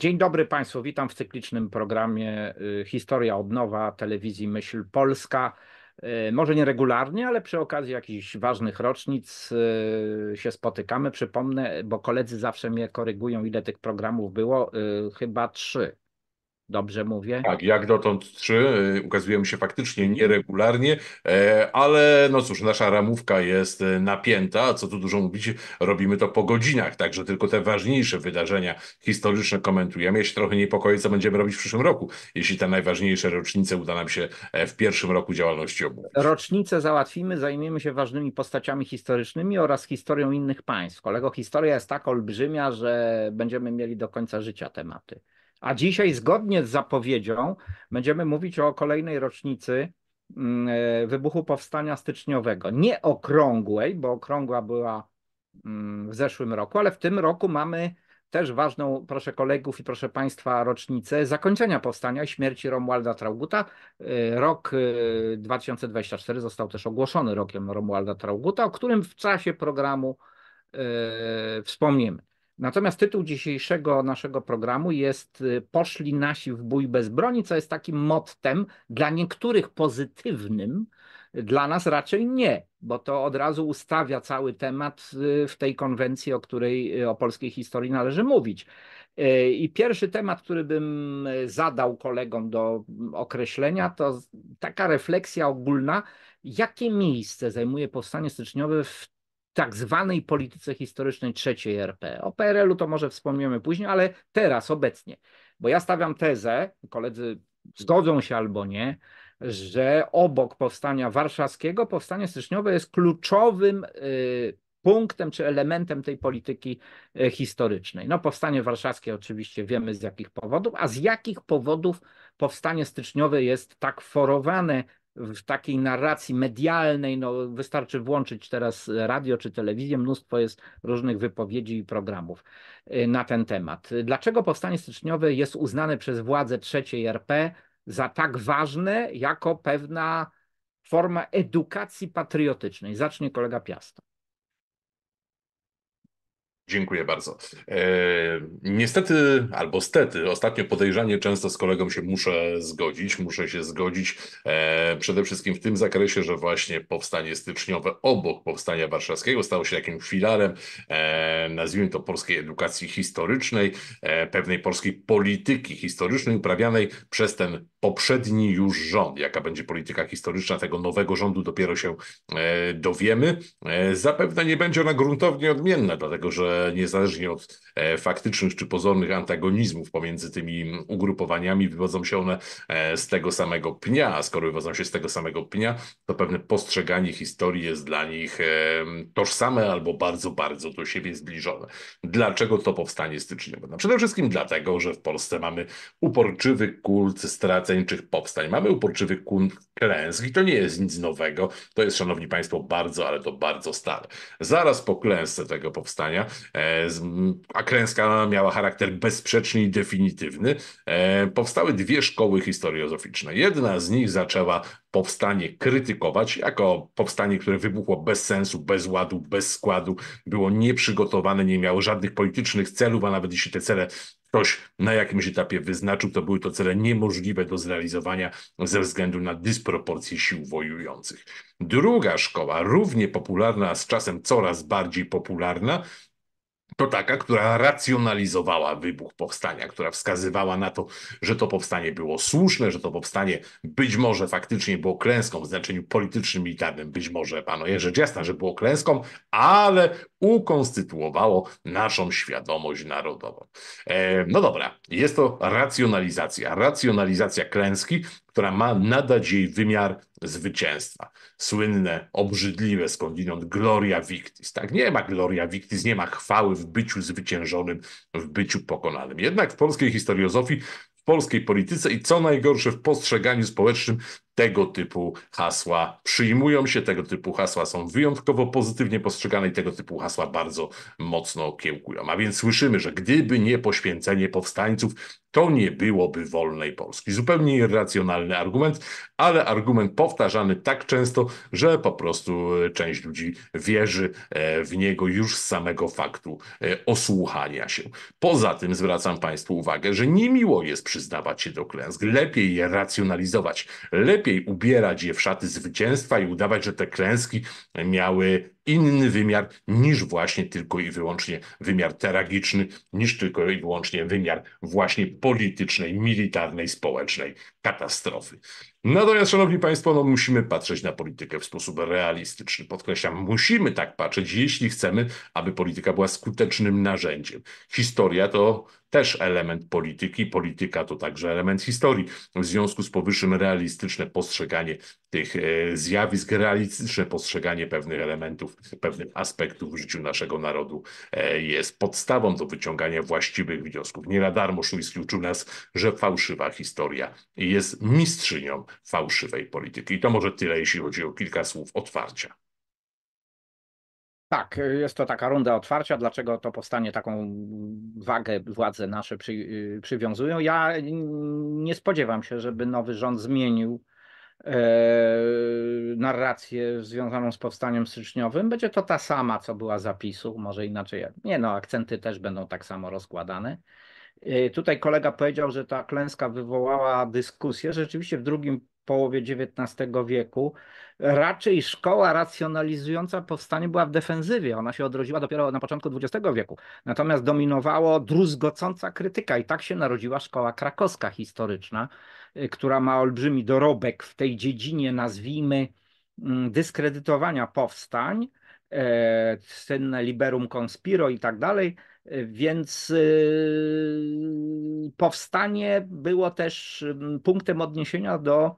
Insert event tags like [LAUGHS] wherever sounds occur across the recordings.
Dzień dobry Państwu, witam w cyklicznym programie y, Historia od nowa telewizji Myśl Polska. Y, może nieregularnie, ale przy okazji jakichś ważnych rocznic y, się spotykamy. Przypomnę, bo koledzy zawsze mnie korygują, ile tych programów było. Chyba trzy. Dobrze mówię? Tak, jak dotąd trzy. Y, Ukazujemy się faktycznie nieregularnie, e, ale no cóż, nasza ramówka jest y, napięta, co tu dużo mówić, robimy to po godzinach, także tylko te ważniejsze wydarzenia historyczne komentujemy. Ja się trochę niepokoję, co będziemy robić w przyszłym roku, jeśli te najważniejsze rocznice uda nam się e, w pierwszym roku działalności omówić. Rocznice załatwimy, zajmiemy się ważnymi postaciami historycznymi oraz historią innych państw. Kolego, historia jest tak olbrzymia, że będziemy mieli do końca życia tematy. A dzisiaj, zgodnie z zapowiedzią, będziemy mówić o kolejnej rocznicy mm, e, wybuchu powstania styczniowego. Nie okrągłej, bo okrągła była mm, w zeszłym roku, ale w tym roku mamy też ważną, proszę kolegów i proszę Państwa, rocznicę zakończenia powstania i śmierci Romualda Trauguta. E, rok 2024 e, został też ogłoszony rokiem Romualda Trauguta, o którym w czasie programu wspomniemy. Natomiast tytuł dzisiejszego naszego programu jest y, Poszli nasi w bój bez broni, co jest takim mottem dla niektórych pozytywnym, dla nas raczej nie, bo to od razu ustawia cały temat y, w tej konwencji, o której y, o polskiej historii należy mówić. I pierwszy temat, który bym zadał kolegom do mm, określenia, to taka refleksja ogólna, jakie miejsce zajmuje powstanie styczniowe w tak zwanej polityce historycznej trzeciej RP. O PRL-u to może wspomniemy później, ale teraz, obecnie. Bo ja stawiam tezę, koledzy zgodzą się albo nie, że obok powstania warszawskiego powstanie styczniowe jest kluczowym y, punktem czy elementem tej polityki y, historycznej. No powstanie warszawskie oczywiście wiemy z jakich powodów, a z jakich powodów powstanie styczniowe jest tak forowane w takiej narracji medialnej, no wystarczy włączyć teraz radio czy telewizję, mnóstwo jest różnych wypowiedzi i programów y, na ten temat. Dlaczego powstanie styczniowe jest uznane przez władze III RP za tak ważne jako pewna forma edukacji patriotycznej? Zacznie kolega Piasta. Dziękuję bardzo. E, niestety, albo stety, ostatnio podejrzanie często z kolegą się muszę zgodzić, muszę się zgodzić e, przede wszystkim w tym zakresie, że właśnie powstanie styczniowe obok powstania warszawskiego stało się takim filarem, e, nazwijmy to polskiej edukacji historycznej, pewnej polskiej polityki historycznej uprawianej przez ten poprzedni już rząd. Jaka będzie polityka historyczna tego nowego rządu, dopiero się e, dowiemy. E, zapewne nie będzie ona gruntownie odmienna, dlatego że niezależnie od e, faktycznych czy pozornych antagonizmów pomiędzy tymi ugrupowaniami, wywodzą się one z tego samego pnia. A skoro wywodzą się z tego samego pnia, to pewne postrzeganie historii jest dla nich tożsame albo bardzo, bardzo do siebie zbliżone. Dlaczego to powstanie styczniowe? No przede wszystkim dlatego, że w Polsce mamy uporczywy kult straty powstańczych powstań, mamy uporczywy klęsk i to nie jest nic nowego. To jest, szanowni państwo, bardzo, ale to bardzo stare. Zaraz po klęsce tego powstania, e, a klęska miała charakter bezsprzeczny i definitywny, e, powstały dwie szkoły historiozoficzne. Jedna z nich zaczęła powstanie krytykować jako powstanie, które wybuchło bez sensu, bez ładu, bez składu, było nieprzygotowane, nie miało żadnych politycznych celów, a nawet jeśli te cele ktoś na jakimś etapie wyznaczył, to były to cele niemożliwe do zrealizowania ze względu na dysproporcje sił wojujących. Druga szkoła, równie popularna, a z czasem coraz bardziej popularna, to taka, która racjonalizowała wybuch powstania, która wskazywała na to, że to powstanie było słuszne, że to powstanie być może faktycznie było klęską w znaczeniu politycznym, militarnym, być może, panuje Jerzy Dziasna, że było klęską, ale ukonstytuowało naszą świadomość narodową. E, no dobra, jest to racjonalizacja, racjonalizacja klęski, która ma nadać jej wymiar zwycięstwa. Słynne, obrzydliwe skądinąd gloria victis. Tak, nie ma gloria victis, nie ma chwały w byciu zwyciężonym, w byciu pokonanym. Jednak w polskiej historiozofii, w polskiej polityce i co najgorsze w postrzeganiu społecznym tego typu hasła przyjmują się, tego typu hasła są wyjątkowo pozytywnie postrzegane i tego typu hasła bardzo mocno kiełkują. A więc słyszymy, że gdyby nie poświęcenie powstańców, to nie byłoby wolnej Polski. Zupełnie irracjonalny argument, ale argument powtarzany tak często, że po prostu e, część ludzi wierzy e, w niego już z samego faktu e, osłuchania się. Poza tym zwracam Państwu uwagę, że niemiło jest przyznawać się do klęsk, lepiej je racjonalizować, lepiej lepiej ubierać je w szaty zwycięstwa i udawać, że te klęski miały inny wymiar niż właśnie tylko i wyłącznie wymiar tragiczny, niż tylko i wyłącznie wymiar właśnie politycznej, militarnej, społecznej katastrofy. Natomiast, Szanowni Państwo, no musimy patrzeć na politykę w sposób realistyczny. Podkreślam, musimy tak patrzeć, jeśli chcemy, aby polityka była skutecznym narzędziem. Historia to też element polityki, polityka to także element historii. W związku z powyższym realistyczne postrzeganie tych e, zjawisk, realistyczne postrzeganie pewnych elementów, pewnych aspektów w życiu naszego narodu e, jest podstawą do wyciągania właściwych wniosków. Nie na darmo Szujski uczył nas, że fałszywa historia jest mistrzynią fałszywej polityki. I to może tyle, jeśli chodzi o kilka słów otwarcia. Tak, jest to taka runda otwarcia. Dlaczego to powstanie taką wagę władze nasze przy, y, przywiązują? Ja nie spodziewam się, żeby nowy rząd zmienił E, narrację związaną z powstaniem styczniowym, będzie to ta sama, co była zapisu, może inaczej. Nie no, akcenty też będą tak samo rozkładane. E, tutaj kolega powiedział, że ta klęska wywołała dyskusję. Rzeczywiście w drugim połowie XIX wieku raczej szkoła racjonalizująca powstanie była w defensywie. Ona się odrodziła dopiero na początku XX wieku. Natomiast dominowało druzgocąca krytyka i tak się narodziła szkoła krakowska historyczna, Y, która ma olbrzymi dorobek w tej dziedzinie, nazwijmy, mm, dyskredytowania powstań, e, senne liberum conspiro i tak dalej, y, więc y, powstanie było też mm, punktem odniesienia do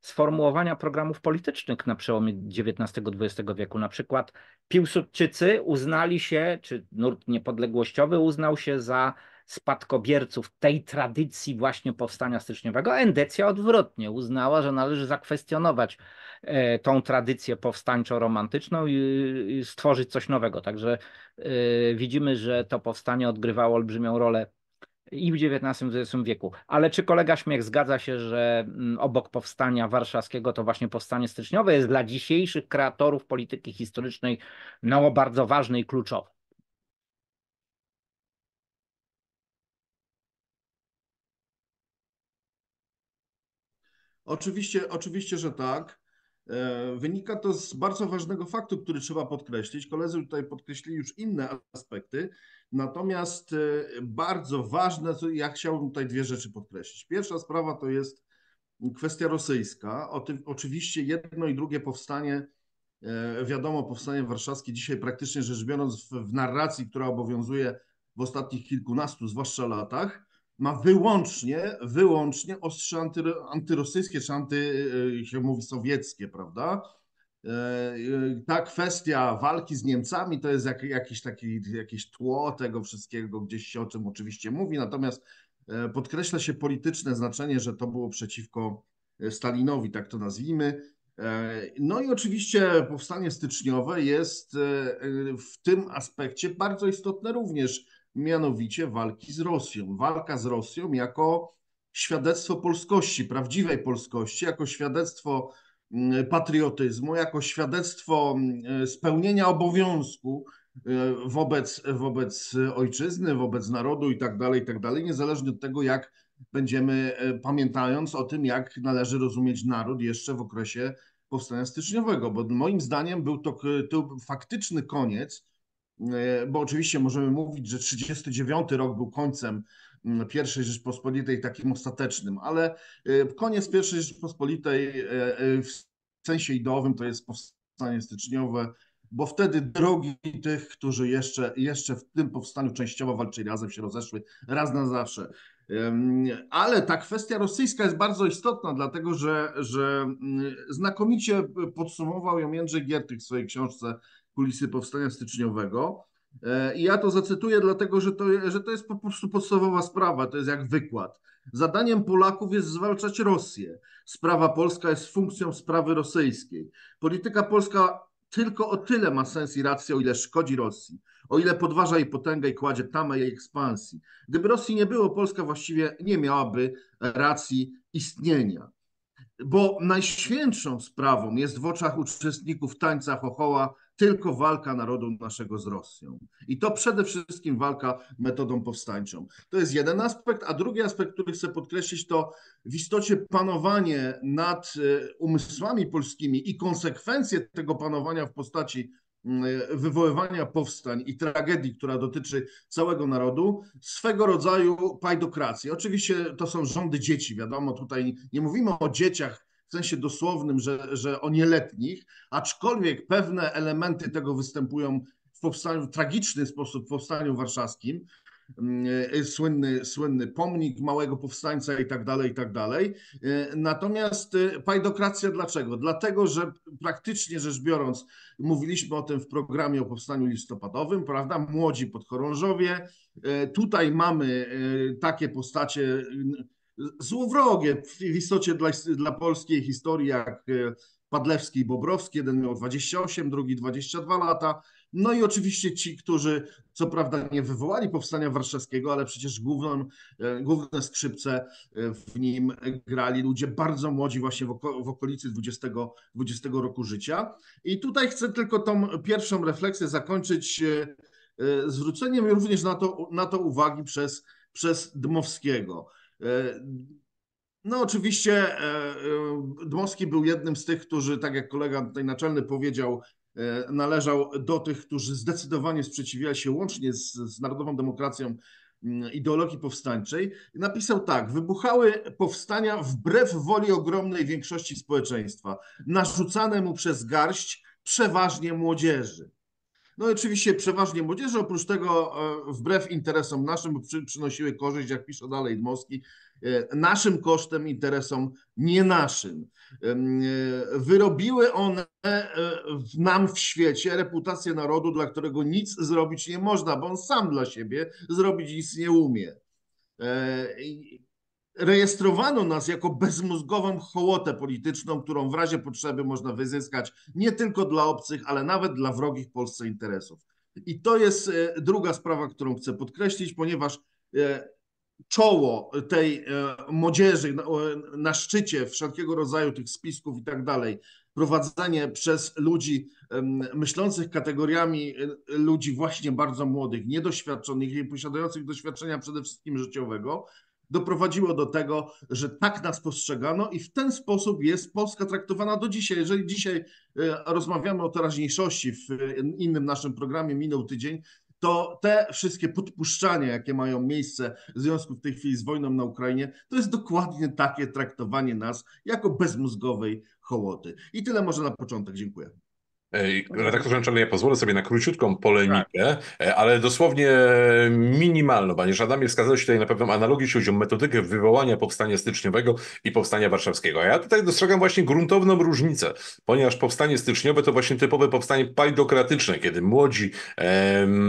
sformułowania programów politycznych na przełomie XIX-XX wieku. Na przykład Piłsudczycy uznali się, czy nurt niepodległościowy uznał się za spadkobierców tej tradycji właśnie powstania styczniowego. Endecja odwrotnie uznała, że należy zakwestionować e, tą tradycję powstańczo-romantyczną i stworzyć coś nowego. Także e, widzimy, że to powstanie odgrywało olbrzymią rolę i w XIX i XX wieku. Ale czy kolega Śmiech zgadza się, że obok powstania warszawskiego to właśnie powstanie styczniowe jest dla dzisiejszych kreatorów polityki historycznej no bardzo ważne i kluczowe? Oczywiście, oczywiście, że tak. E, wynika to z bardzo ważnego faktu, który trzeba podkreślić. Koledzy tutaj podkreślili już inne aspekty, natomiast e, bardzo ważne, ja chciałbym tutaj dwie rzeczy podkreślić. Pierwsza sprawa to jest kwestia rosyjska. Oczywiście jedno i drugie powstanie, e, wiadomo, powstanie warszawskie dzisiaj praktycznie rzecz biorąc w, w narracji, która obowiązuje w ostatnich kilkunastu, zwłaszcza latach, ma wyłącznie, wyłącznie ostrze anty, antyrosyjskie, czy anty, e, się mówi, sowieckie, prawda? E, e, ta kwestia walki z Niemcami to jest jak, jakiś taki, jakieś tło tego wszystkiego, gdzieś się o czym oczywiście mówi, natomiast podkreśla się polityczne znaczenie, że to było przeciwko Stalinowi, tak to nazwijmy. No i oczywiście powstanie styczniowe jest w tym aspekcie bardzo istotne również mianowicie walki z Rosją. Walka z Rosją jako świadectwo polskości, prawdziwej polskości, jako świadectwo mm, patriotyzmu, jako świadectwo mm, spełnienia obowiązku e, wobec, wobec ojczyzny, wobec narodu i tak dalej, i tak dalej, niezależnie od tego, jak będziemy, e, pamiętając o tym, jak należy rozumieć naród jeszcze w okresie powstania styczniowego, bo moim zdaniem był to, to faktyczny koniec E, bo oczywiście możemy mówić, że 39 rok był końcem mm, I Rzeczpospolitej takim ostatecznym, ale e, koniec I Rzeczpospolitej e, w sensie ideowym to jest powstanie styczniowe, bo wtedy drogi tych, którzy jeszcze, jeszcze w tym powstaniu częściowo walczyli, razem się rozeszły, raz na zawsze. Ale ta kwestia rosyjska jest bardzo istotna, dlatego że, że mm, znakomicie podsumował ją Jędrzej Giertych w swojej książce kulisy powstania styczniowego. E, I ja to zacytuję, dlatego że to, że to jest po prostu podstawowa sprawa, to jest jak wykład. Zadaniem Polaków jest zwalczać Rosję. Sprawa polska jest funkcją sprawy rosyjskiej. Polityka polska tylko o tyle ma sens i rację, o ile szkodzi Rosji, o ile podważa jej potęgę i kładzie tamę jej ekspansji. Gdyby Rosji nie było, Polska właściwie nie miałaby racji istnienia. Bo najświętszą sprawą jest w oczach uczestników tańca chochoła tylko walka narodu naszego z Rosją. I to przede wszystkim walka metodą powstańczą. To jest jeden aspekt, a drugi aspekt, który chcę podkreślić, to w istocie panowanie nad e, umysłami polskimi i konsekwencje tego panowania w postaci e, wywoływania powstań i tragedii, która dotyczy całego narodu, swego rodzaju pajdokracji. Oczywiście to są rządy dzieci, wiadomo, tutaj nie mówimy o dzieciach sensie dosłownym, że, że o nieletnich, aczkolwiek pewne elementy tego występują w powstaniu, w tragiczny sposób w Powstaniu Warszawskim, mm, y, słynny, słynny pomnik małego powstańca i tak dalej, i tak dalej. Y, natomiast y, pajdokracja dlaczego? Dlatego, że praktycznie rzecz biorąc, mówiliśmy o tym w programie o powstaniu listopadowym, prawda? Młodzi podchorążowie. Tutaj mamy takie postacie złowrogie w istocie dla, dla polskiej historii, jak e, Padlewski i Bobrowski, jeden miał 28, drugi 22 lata. No i oczywiście ci, którzy co prawda nie wywołali powstania warszawskiego, ale przecież główną, e, główne skrzypce e, w nim grali ludzie bardzo młodzi właśnie w, okolicy 20, 20 roku życia. I tutaj chcę tylko tą pierwszą refleksję zakończyć zwróceniem również na to, na to uwagi przez, przez Dmowskiego. E, no oczywiście e, e, Dmowski był jednym z tych, którzy, tak jak kolega tutaj naczelny powiedział, należał do tych, którzy zdecydowanie sprzeciwiali się łącznie z, z narodową demokracją mm, ideologii powstańczej. Napisał tak: Wybuchały powstania wbrew woli ogromnej większości społeczeństwa, narzucane mu przez garść przeważnie młodzieży. No i oczywiście przeważnie młodzieży, oprócz tego e, wbrew interesom naszym przy, przynosiły korzyść, jak pisze dalej Dmowski, e, naszym kosztem, interesom nie naszym. E, wyrobiły one w nam w świecie reputację narodu, dla którego nic zrobić nie można, bo on sam dla siebie zrobić nic nie umie rejestrowano nas jako bezmózgową hołotę polityczną, którą w razie potrzeby można wyzyskać nie tylko dla obcych, ale nawet dla wrogich Polsce interesów. I to jest e, druga sprawa, którą chcę podkreślić, ponieważ e, czoło tej e, młodzieży na szczycie wszelkiego rodzaju tych spisków i tak dalej, prowadzenie przez ludzi myślących kategoriami ludzi właśnie bardzo młodych, niedoświadczonych i posiadających doświadczenia przede wszystkim życiowego, doprowadziło do tego, że tak nas postrzegano i w ten sposób jest Polska traktowana do dzisiaj. Jeżeli dzisiaj e, rozmawiamy o teraźniejszości w e, innym naszym programie, minął tydzień, to te wszystkie podpuszczania, jakie mają miejsce w związku w tej chwili z wojną na Ukrainie, to jest dokładnie takie traktowanie nas jako bezmózgowej hołoty. I tyle może na początek. Dziękuję. Mhm. Redaktorze naczelny, ja pozwolę sobie na króciutką polemikę, tak. E, ale dosłownie minimalną, panie Adamie, wskazałeś tutaj na pewną analogię, jeśli chodzi o metodykę wywołania powstania styczniowego i powstania warszawskiego. A ja tutaj dostrzegam właśnie gruntowną różnicę, ponieważ powstanie styczniowe to właśnie typowe powstanie pajdokratyczne, kiedy młodzi,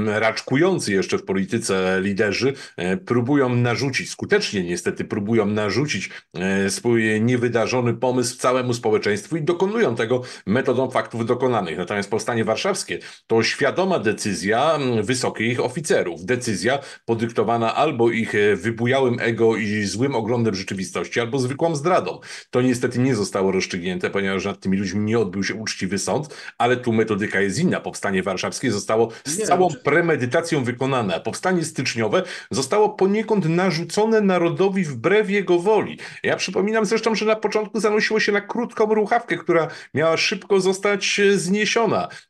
raczkujący jeszcze w polityce liderzy e, próbują narzucić, skutecznie niestety próbują narzucić e, swój niewydarzony pomysł całemu społeczeństwu i dokonują tego metodą faktów dokonanych. Natomiast powstanie warszawskie to świadoma decyzja mm, wysokich oficerów. Decyzja podyktowana albo ich e, wybujałym ego i złym oglądem rzeczywistości, albo zwykłą zdradą. To niestety nie zostało rozstrzygnięte, ponieważ nad tymi ludźmi nie odbył się uczciwy sąd, ale tu metodyka jest inna. Powstanie warszawskie zostało z nie, całą czy... premedytacją wykonane. Powstanie styczniowe zostało poniekąd narzucone narodowi wbrew jego woli. Ja przypominam zresztą, że na początku zanosiło się na krótką ruchawkę, która miała szybko zostać e, zniesiona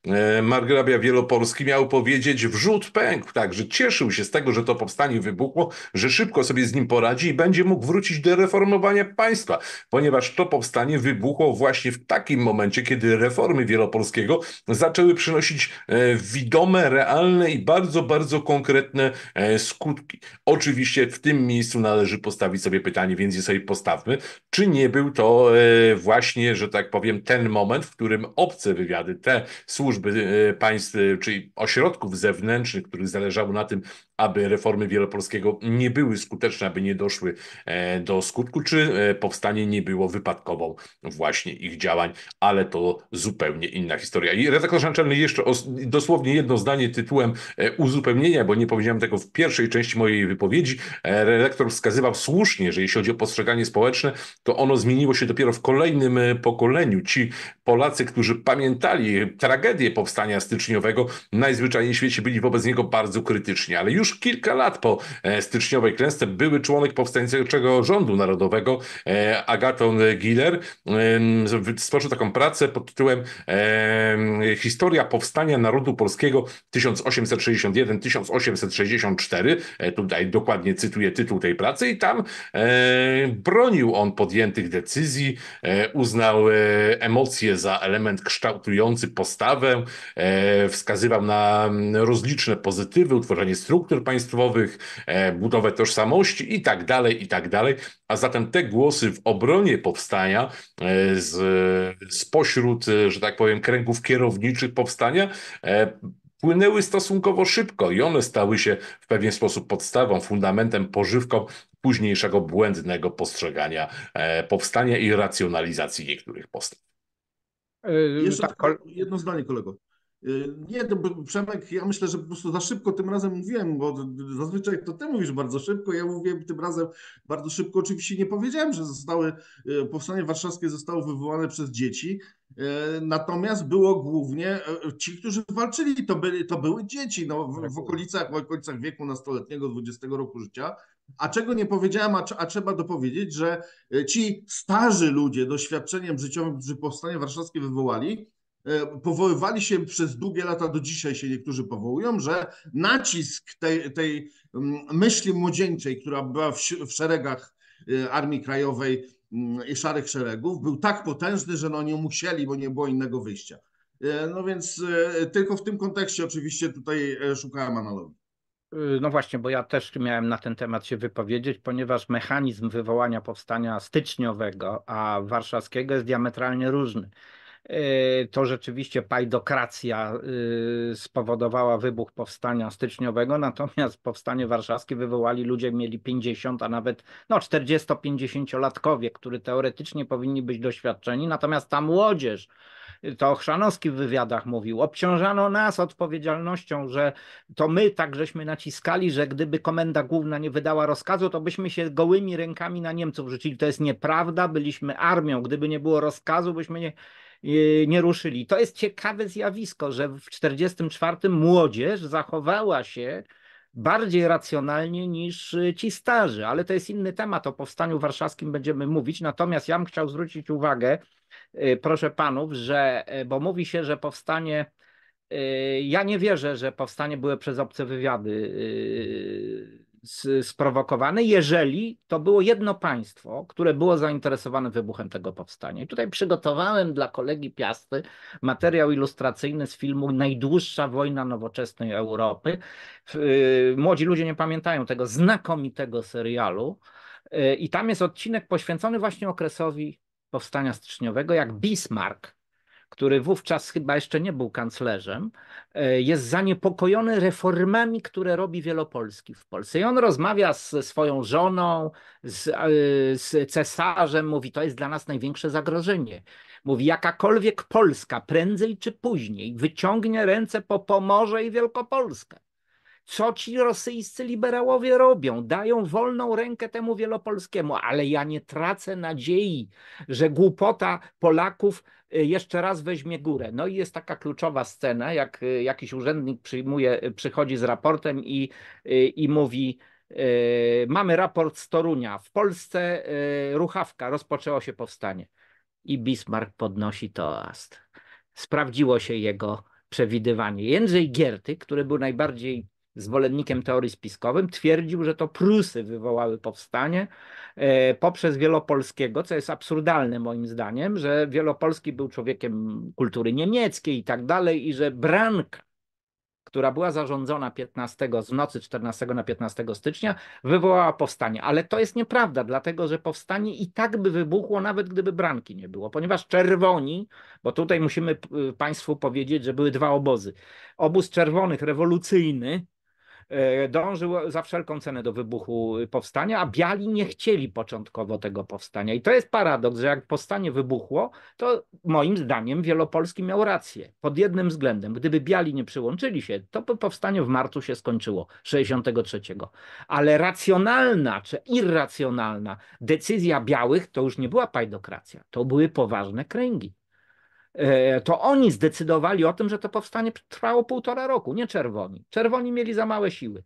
E, Margrabia Wielopolski miał powiedzieć wrzut pękł, także cieszył się z tego, że to powstanie wybuchło, że szybko sobie z nim poradzi i będzie mógł wrócić do reformowania państwa, ponieważ to powstanie wybuchło właśnie w takim momencie, kiedy reformy Wielopolskiego zaczęły przynosić e, widome, realne i bardzo, bardzo konkretne e, skutki. Oczywiście w tym miejscu należy postawić sobie pytanie, więc je sobie postawmy, czy nie był to właśnie, że tak powiem, ten moment, w którym obce wywiady, te służby y, państw, y, czyli ośrodków zewnętrznych, których zależało na tym, aby reformy Wielopolskiego nie były skuteczne, aby nie doszły e, do skutku, czy e, powstanie nie było wypadkową właśnie ich działań, ale to zupełnie inna historia. I redaktor naczelny jeszcze dosłownie jedno zdanie tytułem e, uzupełnienia, bo nie powiedziałem tego w pierwszej części mojej wypowiedzi. Redaktor wskazywał słusznie, że jeśli chodzi o postrzeganie społeczne, to ono zmieniło się dopiero w kolejnym pokoleniu. Ci Polacy, którzy pamiętali tragedię powstania styczniowego, najzwyczajniej w świecie byli wobec niego bardzo krytyczni, ale już już kilka lat po e, styczniowej klęsce były członek powstańczego rządu narodowego e, Agaton Giller stworzył taką pracę pod tytułem Historia powstania narodu polskiego 1861-1864. E, tutaj dokładnie cytuję tytuł tej pracy i tam bronił on podjętych decyzji, uznał emocje za element kształtujący postawę, wskazywał na mm, rozliczne pozytywy, utworzenie struktur struktur państwowych, e, budowę tożsamości i tak dalej, i tak dalej. A zatem te głosy w obronie powstania e, z, spośród, e, że tak powiem, kręgów kierowniczych powstania płynęły stosunkowo szybko i one stały się w pewien sposób podstawą, fundamentem, pożywką późniejszego błędnego postrzegania powstania i racjonalizacji niektórych postaw. Jeszcze tak, jedno zdanie, kolego. Y, nie, to Przemek, ja myślę, że po prostu za szybko tym razem mówiłem, bo zazwyczaj to ty mówisz bardzo szybko, ja mówiłem tym razem bardzo szybko. Oczywiście nie powiedziałem, że zostały, y, powstanie warszawskie zostało wywołane przez dzieci, y, natomiast było głównie ci, którzy walczyli, to, były to były dzieci no, w, w okolicach, w okolicach wieku nastoletniego, 20 roku życia. A czego nie powiedziałem, a, a, trzeba dopowiedzieć, że ci starzy ludzie doświadczeniem życiowym, którzy powstanie warszawskie wywołali, E, powoływali się przez długie lata, do dzisiaj się niektórzy powołują, że nacisk tej, tej mm, myśli młodzieńczej, która była w, w szeregach e, Armii Krajowej mm, i Szarych Szeregów, był tak potężny, że no nie musieli, bo nie było innego wyjścia. E, no więc tylko w tym kontekście oczywiście tutaj szukałem analogii. No właśnie, bo ja też miałem na ten temat się wypowiedzieć, ponieważ mechanizm wywołania powstania styczniowego, a warszawskiego jest diametralnie różny. Y, to rzeczywiście pajdokracja y, spowodowała wybuch powstania styczniowego, natomiast powstanie warszawskie wywołali ludzie, mieli 50, a nawet no 40-50-latkowie, którzy teoretycznie powinni być doświadczeni, natomiast ta młodzież, y, to Chrzanowski w wywiadach mówił, obciążano nas odpowiedzialnością, że to my tak żeśmy naciskali, że gdyby komenda główna nie wydała rozkazu, to byśmy się gołymi rękami na Niemców rzucili. To jest nieprawda, byliśmy armią. Gdyby nie było rozkazu, byśmy nie Yy, nie ruszyli. To jest ciekawe zjawisko, że w 1944 młodzież zachowała się bardziej racjonalnie niż y, ci starzy, ale to jest inny temat, o powstaniu warszawskim będziemy mówić. Natomiast ja bym chciał zwrócić uwagę, y, proszę panów, że, y, bo mówi się, że powstanie, ja nie wierzę, że powstanie były przez obce wywiady sprowokowany, jeżeli to było jedno państwo, które było zainteresowane wybuchem tego powstania. I tutaj przygotowałem dla kolegi Piasty materiał ilustracyjny z filmu Najdłuższa wojna nowoczesnej Europy. Y, młodzi ludzie nie pamiętają tego znakomitego serialu. Y, I tam jest odcinek poświęcony właśnie okresowi powstania styczniowego, jak Bismarck który wówczas chyba jeszcze nie był kanclerzem, e, jest zaniepokojony reformami, które robi Wielopolski w Polsce. I on rozmawia ze swoją żoną, z, e, z cesarzem, mówi: To jest dla nas największe zagrożenie. Mówi, jakakolwiek Polska prędzej czy później wyciągnie ręce po Pomorze i Wielkopolskę co ci rosyjscy liberałowie robią. Dają wolną rękę temu wielopolskiemu, ale ja nie tracę nadziei, że głupota Polaków y, jeszcze raz weźmie górę. No i jest taka kluczowa scena, jak y, jakiś urzędnik przyjmuje, y, przychodzi z raportem i, i mówi, mamy raport z Torunia. W Polsce ruchawka, rozpoczęło się powstanie. I Bismarck podnosi toast. Sprawdziło się jego przewidywanie. Jędrzej Gierty, który był najbardziej zwolennikiem teorii spiskowym, twierdził, że to Prusy wywołały powstanie e, poprzez Wielopolskiego, co jest absurdalne moim zdaniem, że Wielopolski był człowiekiem kultury niemieckiej i tak dalej, i że branka, która była zarządzona 15 z nocy 14 na 15 stycznia, wywołała powstanie. Ale to jest nieprawda, dlatego że powstanie i tak by wybuchło, nawet gdyby branki nie było, ponieważ czerwoni, bo tutaj musimy y, Państwu powiedzieć, że były dwa obozy. Obóz czerwonych rewolucyjny, E, dążył za wszelką cenę do wybuchu powstania, a biali nie chcieli początkowo tego powstania. I to jest paradoks, że jak powstanie wybuchło, to moim zdaniem Wielopolski miał rację. Pod jednym względem, gdyby biali nie przyłączyli się, to by powstanie w marcu się skończyło, 63. Ale racjonalna czy irracjonalna decyzja białych to już nie była pajdokracja, to były poważne kręgi. E, to oni zdecydowali o tym, że to powstanie trwało półtora roku, nie czerwoni. Czerwoni mieli za małe siły.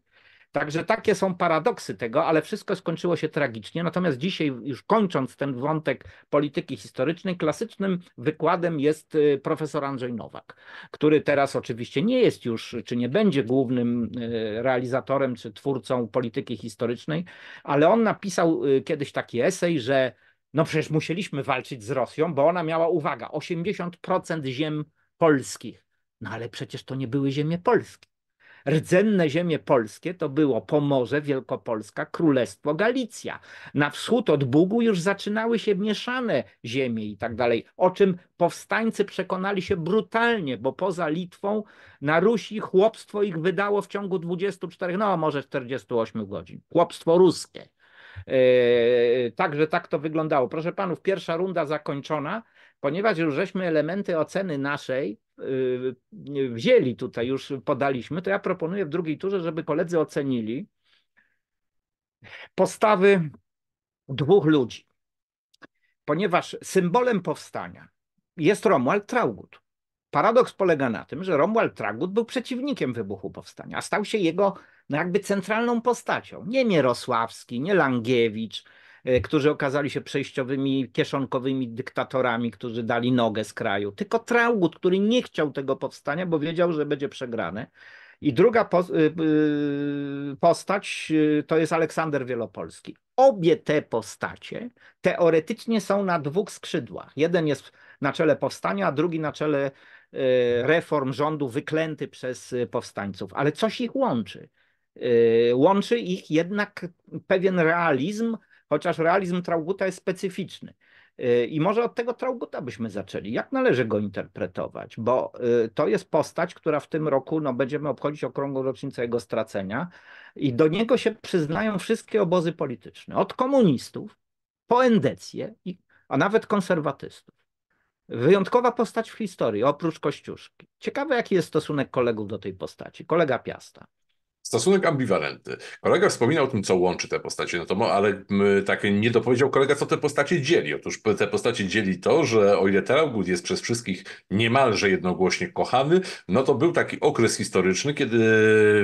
Także takie są paradoksy tego, ale wszystko skończyło się tragicznie. Natomiast dzisiaj, już kończąc ten wątek polityki historycznej, klasycznym wykładem jest y, profesor Andrzej Nowak, który teraz oczywiście nie jest już, czy nie będzie głównym y, realizatorem czy twórcą polityki historycznej, ale on napisał y, kiedyś taki esej, że no przecież musieliśmy walczyć z Rosją, bo ona miała, uwaga, 80% ziem polskich. No ale przecież to nie były ziemie polskie. Rdzenne ziemie polskie to było Pomorze, Wielkopolska, Królestwo Galicja. Na wschód od Bugu już zaczynały się mieszane ziemie i tak dalej, o czym powstańcy przekonali się brutalnie, bo poza Litwą na Rusi chłopstwo ich wydało w ciągu 24, no może 48 godzin. Chłopstwo ruskie. Yy, także tak to wyglądało. Proszę panów, pierwsza runda zakończona, ponieważ już żeśmy elementy oceny naszej yy, wzięli tutaj, już podaliśmy, to ja proponuję w drugiej turze, żeby koledzy ocenili postawy dwóch ludzi. Ponieważ symbolem powstania jest Romuald Traugut paradoks polega na tym, że Romuald Tragut był przeciwnikiem wybuchu powstania, a stał się jego no jakby centralną postacią. Nie Mierosławski, nie Langiewicz, e, którzy okazali się przejściowymi, kieszonkowymi dyktatorami, którzy dali nogę z kraju, tylko Tragut, który nie chciał tego powstania, bo wiedział, że będzie przegrane. I druga e, e, postać to jest Aleksander Wielopolski. Obie te postacie teoretycznie są na dwóch skrzydłach. Jeden jest na czele powstania, a drugi na czele E, reform rządu wyklęty przez e, powstańców, ale coś ich łączy. E, łączy ich jednak pewien realizm, chociaż realizm Trauguta jest specyficzny. I może od tego Trauguta byśmy zaczęli. Jak należy go interpretować? Bo to jest postać, która w tym roku no, będziemy obchodzić okrągłą rocznicę jego stracenia i do niego się przyznają wszystkie obozy polityczne. Od komunistów po endecję, a nawet konserwatystów. Wyjątkowa postać w historii, oprócz Kościuszki. Ciekawe, jaki jest stosunek kolegów do tej postaci. Kolega Piasta. Stosunek ambiwalentny. Kolega wspominał o tym, co łączy te postacie, no to, ale tak nie dopowiedział kolega, co te postacie dzieli. Otóż te postacie dzieli to, że o ile Teragut jest przez wszystkich niemalże jednogłośnie kochany, no to był taki okres historyczny, kiedy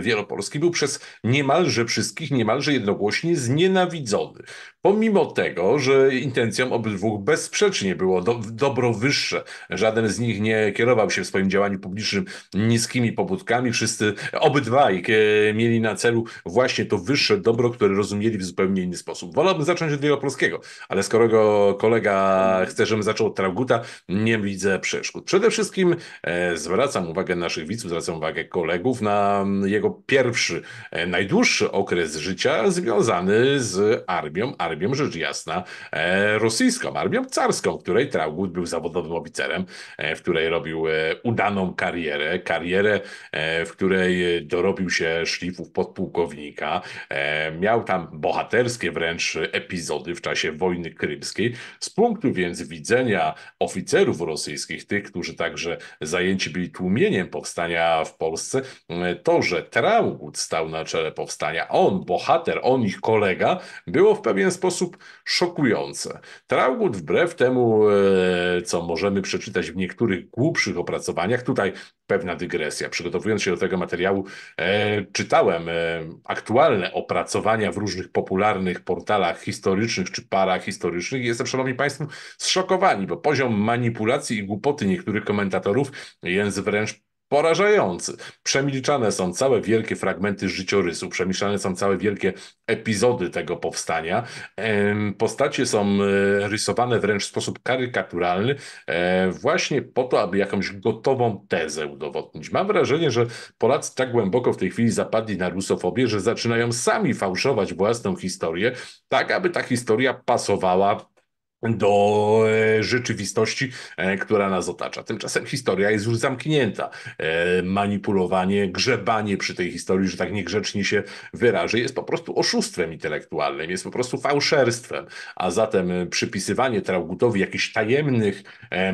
Wielopolski był przez niemalże wszystkich niemalże jednogłośnie znienawidzony. Pomimo tego, że intencją obydwu bezsprzecznie było do, dobro wyższe, żaden z nich nie kierował się w swoim działaniu publicznym niskimi pobudkami, wszyscy obydwaj mieli na celu właśnie to wyższe dobro, które rozumieli w zupełnie inny sposób. Wolałbym zacząć od Wielopolskiego, ale skoro go kolega chce, żebym zaczął od Trauguta, nie widzę przeszkód. Przede wszystkim e, zwracam uwagę naszych widzów, zwracam uwagę kolegów na mm, jego pierwszy, e, najdłuższy okres życia związany z armią, armią armią, rzecz jasna, e, rosyjską, armią carską, której Traugud był zawodowym oficerem, e, w której robił e, udaną karierę, karierę, w której dorobił się szlifów podpułkownika, miał tam bohaterskie wręcz epizody w czasie wojny krymskiej. Z punktu więc widzenia oficerów rosyjskich, tych, którzy także zajęci byli tłumieniem powstania w Polsce, to, że Traugud stał na czele powstania, on, bohater, on ich kolega, było w pewien sposób sposób szokujące. Traugud wbrew temu, e, co możemy przeczytać w niektórych głupszych opracowaniach, tutaj pewna dygresja. Przygotowując się do tego materiału, e, czytałem e, aktualne opracowania w różnych popularnych portalach historycznych czy parach historycznych i jestem, szanowni państwo, zszokowani, bo poziom manipulacji i głupoty niektórych komentatorów jest wręcz porażający. Przemilczane są całe wielkie fragmenty życiorysu, przemilczane są całe wielkie epizody tego powstania. Postacie są e, rysowane wręcz w sposób karykaturalny, e, właśnie po to, aby jakąś gotową tezę udowodnić. Mam wrażenie, że Polacy tak głęboko w tej chwili zapadli na rusofobię, że zaczynają sami fałszować własną historię, tak aby ta historia pasowała do e, rzeczywistości, e, która nas otacza. Tymczasem historia jest już zamknięta. E, manipulowanie, grzebanie przy tej historii, że tak niegrzecznie się wyrażę, jest po prostu oszustwem intelektualnym, jest po prostu fałszerstwem. A zatem przypisywanie Traugutowi jakichś tajemnych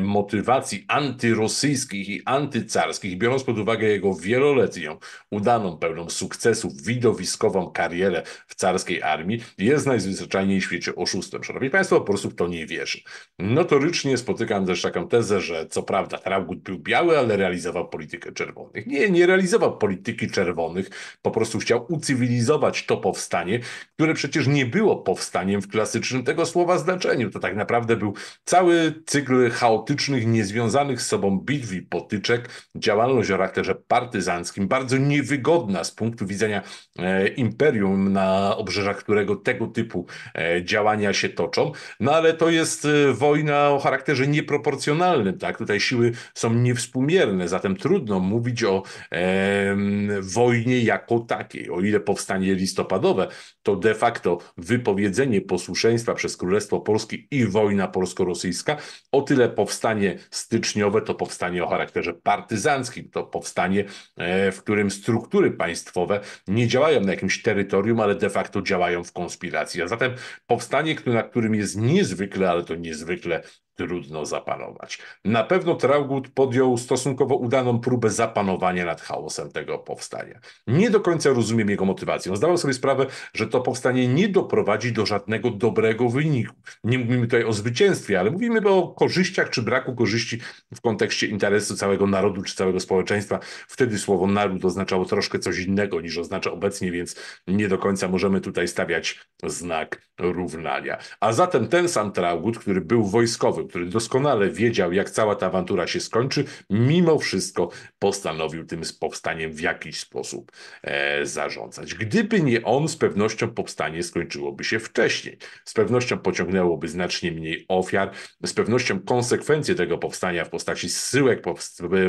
motywacji antyrosyjskich i antycarskich, biorąc pod uwagę jego wieloletnią, udaną, pełną sukcesów, widowiskową karierę w carskiej armii, jest najzwyczajniej w świecie oszustwem. Szanowni Państwo, po prostu to nie nie wierzy. Notorycznie spotykam też taką tezę, że co prawda Traugut był biały, ale realizował politykę czerwonych. Nie, nie realizował polityki czerwonych, po prostu chciał ucywilizować to powstanie, które przecież nie było powstaniem w klasycznym tego słowa znaczeniu. To tak naprawdę był cały cykl chaotycznych, niezwiązanych z sobą bitw i potyczek, działalność o charakterze partyzanckim, bardzo niewygodna z punktu widzenia e, imperium, na obrzeżach którego tego typu e, działania się toczą. No ale to to jest y, wojna o charakterze nieproporcjonalnym. Tak? Tutaj siły są niewspółmierne, zatem trudno mówić o e, wojnie jako takiej. O ile powstanie listopadowe to de facto wypowiedzenie posłuszeństwa przez Królestwo Polskie i wojna polsko-rosyjska, o tyle powstanie styczniowe to powstanie o charakterze partyzanckim, to powstanie, e, w którym struktury państwowe nie działają na jakimś terytorium, ale de facto działają w konspiracji. A zatem powstanie, na którym jest niezwykle niezwykle, ale to niezwykle trudno zapanować. Na pewno Traugut podjął stosunkowo udaną próbę zapanowania nad chaosem tego powstania. Nie do końca rozumiem jego motywację. On zdawał sobie sprawę, że to powstanie nie doprowadzi do żadnego dobrego wyniku. Nie mówimy tutaj o zwycięstwie, ale mówimy o korzyściach czy braku korzyści w kontekście interesu całego narodu czy całego społeczeństwa. Wtedy słowo naród oznaczało troszkę coś innego niż oznacza obecnie, więc nie do końca możemy tutaj stawiać znak równania. A zatem ten sam Traugut, który był wojskowy, który doskonale wiedział, jak cała ta awantura się skończy, mimo wszystko postanowił tym powstaniem w jakiś sposób e, zarządzać. Gdyby nie on, z pewnością powstanie skończyłoby się wcześniej. Z pewnością pociągnęłoby znacznie mniej ofiar, z pewnością konsekwencje tego powstania w postaci zsyłek,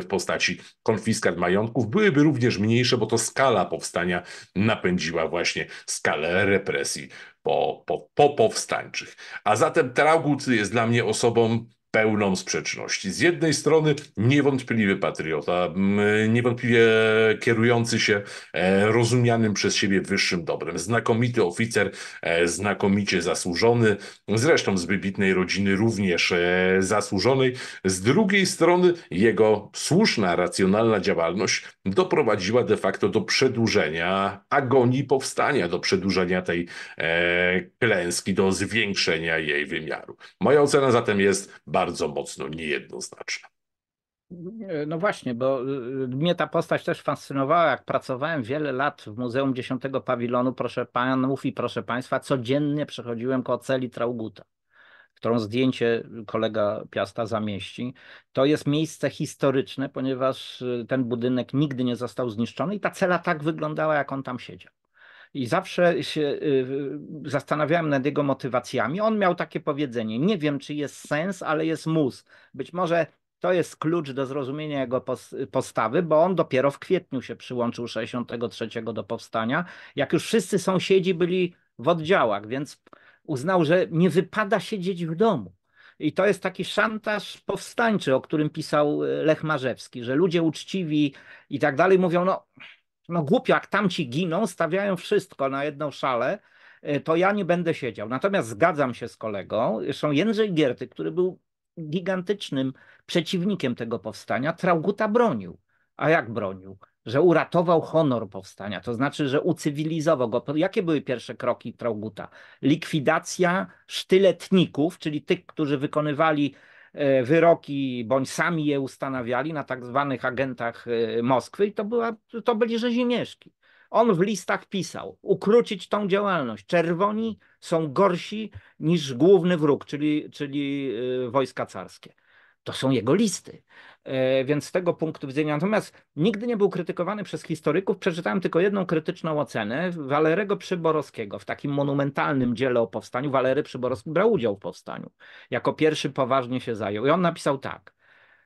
w postaci konfiskat majątków byłyby również mniejsze, bo to skala powstania napędziła właśnie skalę represji po, po, po powstańczych. A zatem Traugut jest dla mnie osobą pełną sprzeczności. Z jednej strony niewątpliwy patriota, niewątpliwie kierujący się e, rozumianym przez siebie wyższym dobrem, znakomity oficer, e, znakomicie zasłużony, zresztą z wybitnej rodziny również e, zasłużonej. Z drugiej strony jego słuszna, racjonalna działalność doprowadziła de facto do przedłużenia agonii powstania, do przedłużenia tej klęski, do zwiększenia jej wymiaru. Moja ocena zatem jest bardzo bardzo mocno niejednoznaczne. No właśnie, bo y, y, mnie ta postać też fascynowała, jak pracowałem wiele lat w Muzeum Dziesiątego Pawilonu, proszę panów i proszę państwa, codziennie przechodziłem koło celi Trauguta którą zdjęcie kolega Piasta zamieści. To jest miejsce historyczne, ponieważ y, ten budynek nigdy nie został zniszczony i ta cela tak wyglądała, jak on tam siedział i zawsze się y, zastanawiałem nad jego motywacjami. On miał takie powiedzenie: Nie wiem, czy jest sens, ale jest mus. Być może to jest klucz do zrozumienia jego postawy, bo on dopiero w kwietniu się przyłączył 63 do powstania, jak już wszyscy sąsiedzi byli w oddziałach, więc uznał, że nie wypada siedzieć w domu. I to jest taki szantaż powstańczy, o którym pisał y, Lech Marzewski, że ludzie uczciwi i tak dalej mówią, no no głupio, jak tamci giną, stawiają wszystko na jedną szalę, e, to ja nie będę siedział. Natomiast zgadzam się z kolegą, zresztą Jędrzej Gierty, który był gigantycznym przeciwnikiem tego powstania, Trauguta bronił. A jak bronił? Że uratował honor powstania, to znaczy, że ucywilizował go. Jakie były pierwsze kroki Trauguta? Likwidacja sztyletników, czyli tych, którzy wykonywali E, wyroki, bądź sami je ustanawiali na tak zwanych agentach e, Moskwy i to, była, to byli rzezimieszki. On w listach pisał, ukrócić tą działalność. Czerwoni są gorsi niż główny wróg, czyli, czyli e, wojska carskie. To są jego listy. E, więc z tego punktu widzenia, natomiast nigdy nie był krytykowany przez historyków. Przeczytałem tylko jedną krytyczną ocenę Walerego Przyborowskiego w takim monumentalnym dziele o powstaniu. Walery Przyborowski brał udział w powstaniu. Jako pierwszy poważnie się zajął. I on napisał tak.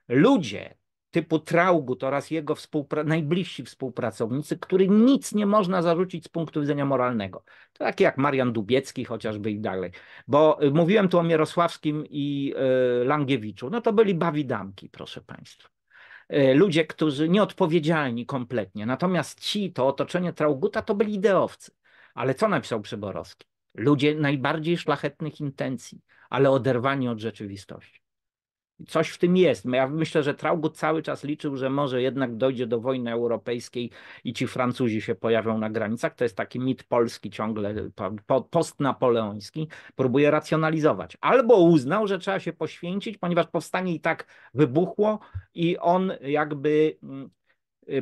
Ludzie, typu Traugut oraz jego współpra najbliżsi współpracownicy, który nic nie można zarzucić z punktu widzenia moralnego. Takie jak Marian Dubiecki chociażby i dalej. Bo y, mówiłem tu o Mierosławskim i y, Langiewiczu. No to byli bawidamki, proszę Państwa. Y, ludzie, którzy nieodpowiedzialni kompletnie. Natomiast ci, to otoczenie Trauguta, to byli ideowcy. Ale co napisał Przyborowski? Ludzie najbardziej szlachetnych intencji, ale oderwani od rzeczywistości coś w tym jest. Ja myślę, że Traugut cały czas liczył, że może jednak dojdzie do wojny europejskiej i ci Francuzi się pojawią na granicach. To jest taki mit polski ciągle, postnapoleoński. Próbuje racjonalizować. Albo uznał, że trzeba się poświęcić, ponieważ powstanie i tak wybuchło i on jakby mm, Y,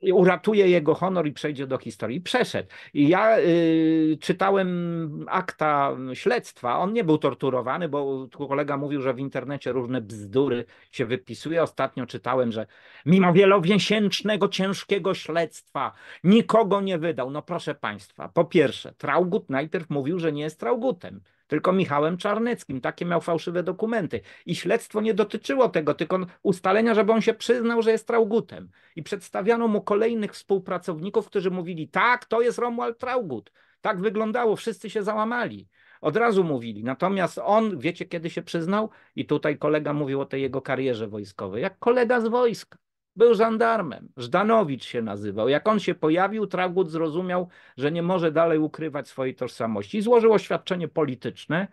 y, uratuje jego honor i przejdzie do historii. Przeszedł. I ja y, czytałem akta śledztwa. On nie był torturowany, bo kolega mówił, że w internecie różne bzdury się wypisuje. Ostatnio czytałem, że mimo wielowiesięcznego ciężkiego śledztwa nikogo nie wydał. No proszę państwa, po pierwsze, Traugut najpierw mówił, że nie jest Traugutem tylko Michałem Czarneckim. Takie miał fałszywe dokumenty. I śledztwo nie dotyczyło tego, tylko ustalenia, żeby on się przyznał, że jest Traugutem. I przedstawiano mu kolejnych współpracowników, którzy mówili, tak, to jest Romuald Traugut. Tak wyglądało, wszyscy się załamali. Od razu mówili. Natomiast on, wiecie kiedy się przyznał? I tutaj kolega mówił o tej jego karierze wojskowej. Jak kolega z wojska. Był żandarmem. Żdanowicz się nazywał. Jak on się pojawił, Tragut zrozumiał, że nie może dalej ukrywać swojej tożsamości. I złożył oświadczenie polityczne,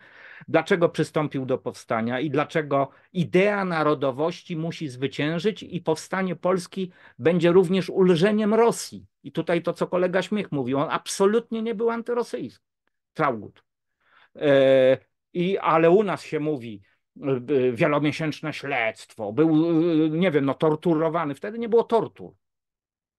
dlaczego przystąpił do powstania i dlaczego idea narodowości musi zwyciężyć i powstanie Polski będzie również ulżeniem Rosji. I tutaj to, co kolega Śmiech mówił, on absolutnie nie był antyrosyjski. Tragut. Yy, e, i, ale u nas się mówi, wielomiesięczne śledztwo, był, y, nie wiem, no, torturowany. Wtedy nie było tortur.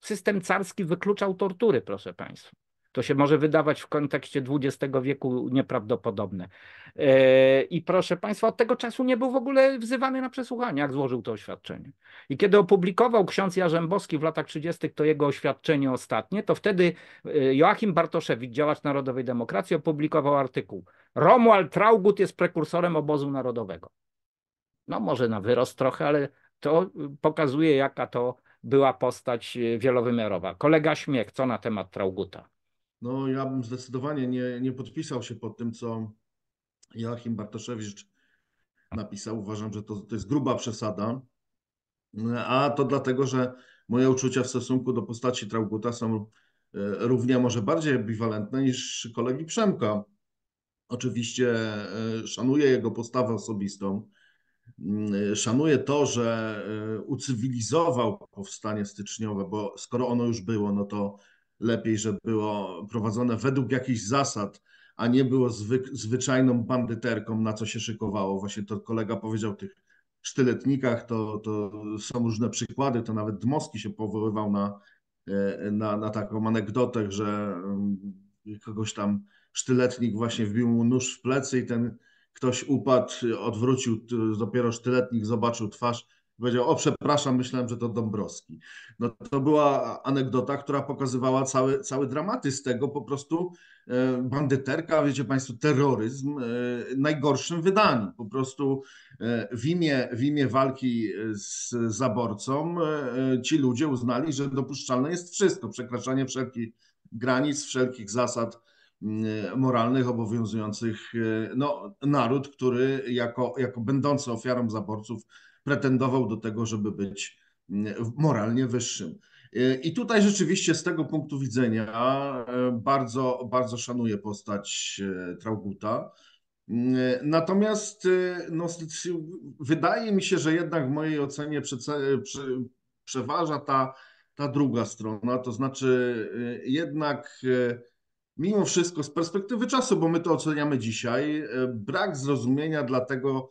System carski wykluczał tortury, proszę Państwa. To się może wydawać w kontekście XX wieku nieprawdopodobne. E, I proszę Państwa, od tego czasu nie był w ogóle wzywany na przesłuchanie, jak złożył to oświadczenie. I kiedy opublikował ksiądz Jarzębowski w latach 30. to jego oświadczenie ostatnie, to wtedy e, Joachim Bartoszewicz, działacz Narodowej Demokracji, opublikował artykuł Romuald Traugut jest prekursorem obozu narodowego. No może na wyrost trochę, ale to pokazuje jaka to była postać e, wielowymiarowa. Kolega Śmiech, co na temat Trauguta? No ja bym zdecydowanie nie, nie podpisał się pod tym, co Joachim Bartoszewicz napisał. Uważam, że to, to jest gruba przesada. A to dlatego, że moje uczucia w stosunku do postaci Trauguta są e, równie, może bardziej ambiwalentne niż kolegi Przemka. Oczywiście e, szanuję jego postawę osobistą. Mm, e, szanuję to, że ucywilizował powstanie styczniowe, bo skoro ono już było, no to lepiej, że było prowadzone według jakichś zasad, a nie było zwyk, zwyczajną bandyterką, na co się szykowało. Właśnie to kolega powiedział o tych sztyletnikach, to, to są różne przykłady, to nawet Dmowski się powoływał na, e, na, na taką anegdotę, że mm, kogoś tam sztyletnik właśnie wbił mu nóż w plecy i ten ktoś upadł, odwrócił, dopiero sztyletnik zobaczył twarz, powiedział, o przepraszam, myślałem, że to Dąbrowski. No to była anegdota, która pokazywała cały, cały dramatyzm tego, po prostu e, bandyterka, wiecie Państwo, terroryzm e, najgorszym wydaniu. Po prostu e, w imię, w imię walki z zaborcą ci ludzie uznali, że dopuszczalne jest wszystko, przekraczanie wszelkich granic, wszelkich zasad moralnych obowiązujących no, naród, który jako, jako będący ofiarą zaborców pretendował do tego, żeby być mm, moralnie wyższym. E, I tutaj rzeczywiście z tego punktu widzenia e, bardzo, bardzo szanuję postać e, Trauguta. Mm, natomiast no, wydaje mi się, że jednak w mojej ocenie prze, prze, przeważa ta, ta druga strona, to znaczy jednak mimo wszystko z perspektywy czasu, bo my to oceniamy dzisiaj, brak zrozumienia dla tego,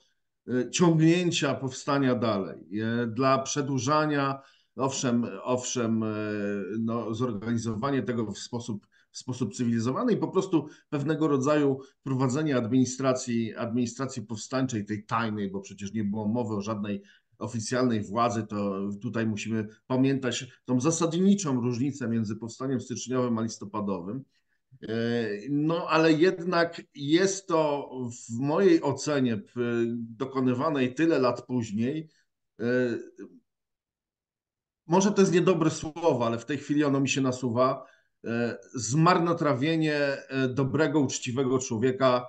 Y, ciągnięcia powstania dalej, y, dla przedłużania, owszem, owszem y, no, zorganizowanie tego w sposób, w sposób cywilizowany i po prostu pewnego rodzaju prowadzenie administracji, administracji powstańczej, tej tajnej, bo przecież nie było mowy o żadnej oficjalnej władzy, to tutaj musimy pamiętać tą zasadniczą różnicę między powstaniem styczniowym a listopadowym. No, ale jednak jest to w mojej ocenie dokonywanej tyle lat później. E, może to jest niedobre słowo, ale w tej chwili ono mi się nasuwa. E, zmarnotrawienie e, dobrego, uczciwego człowieka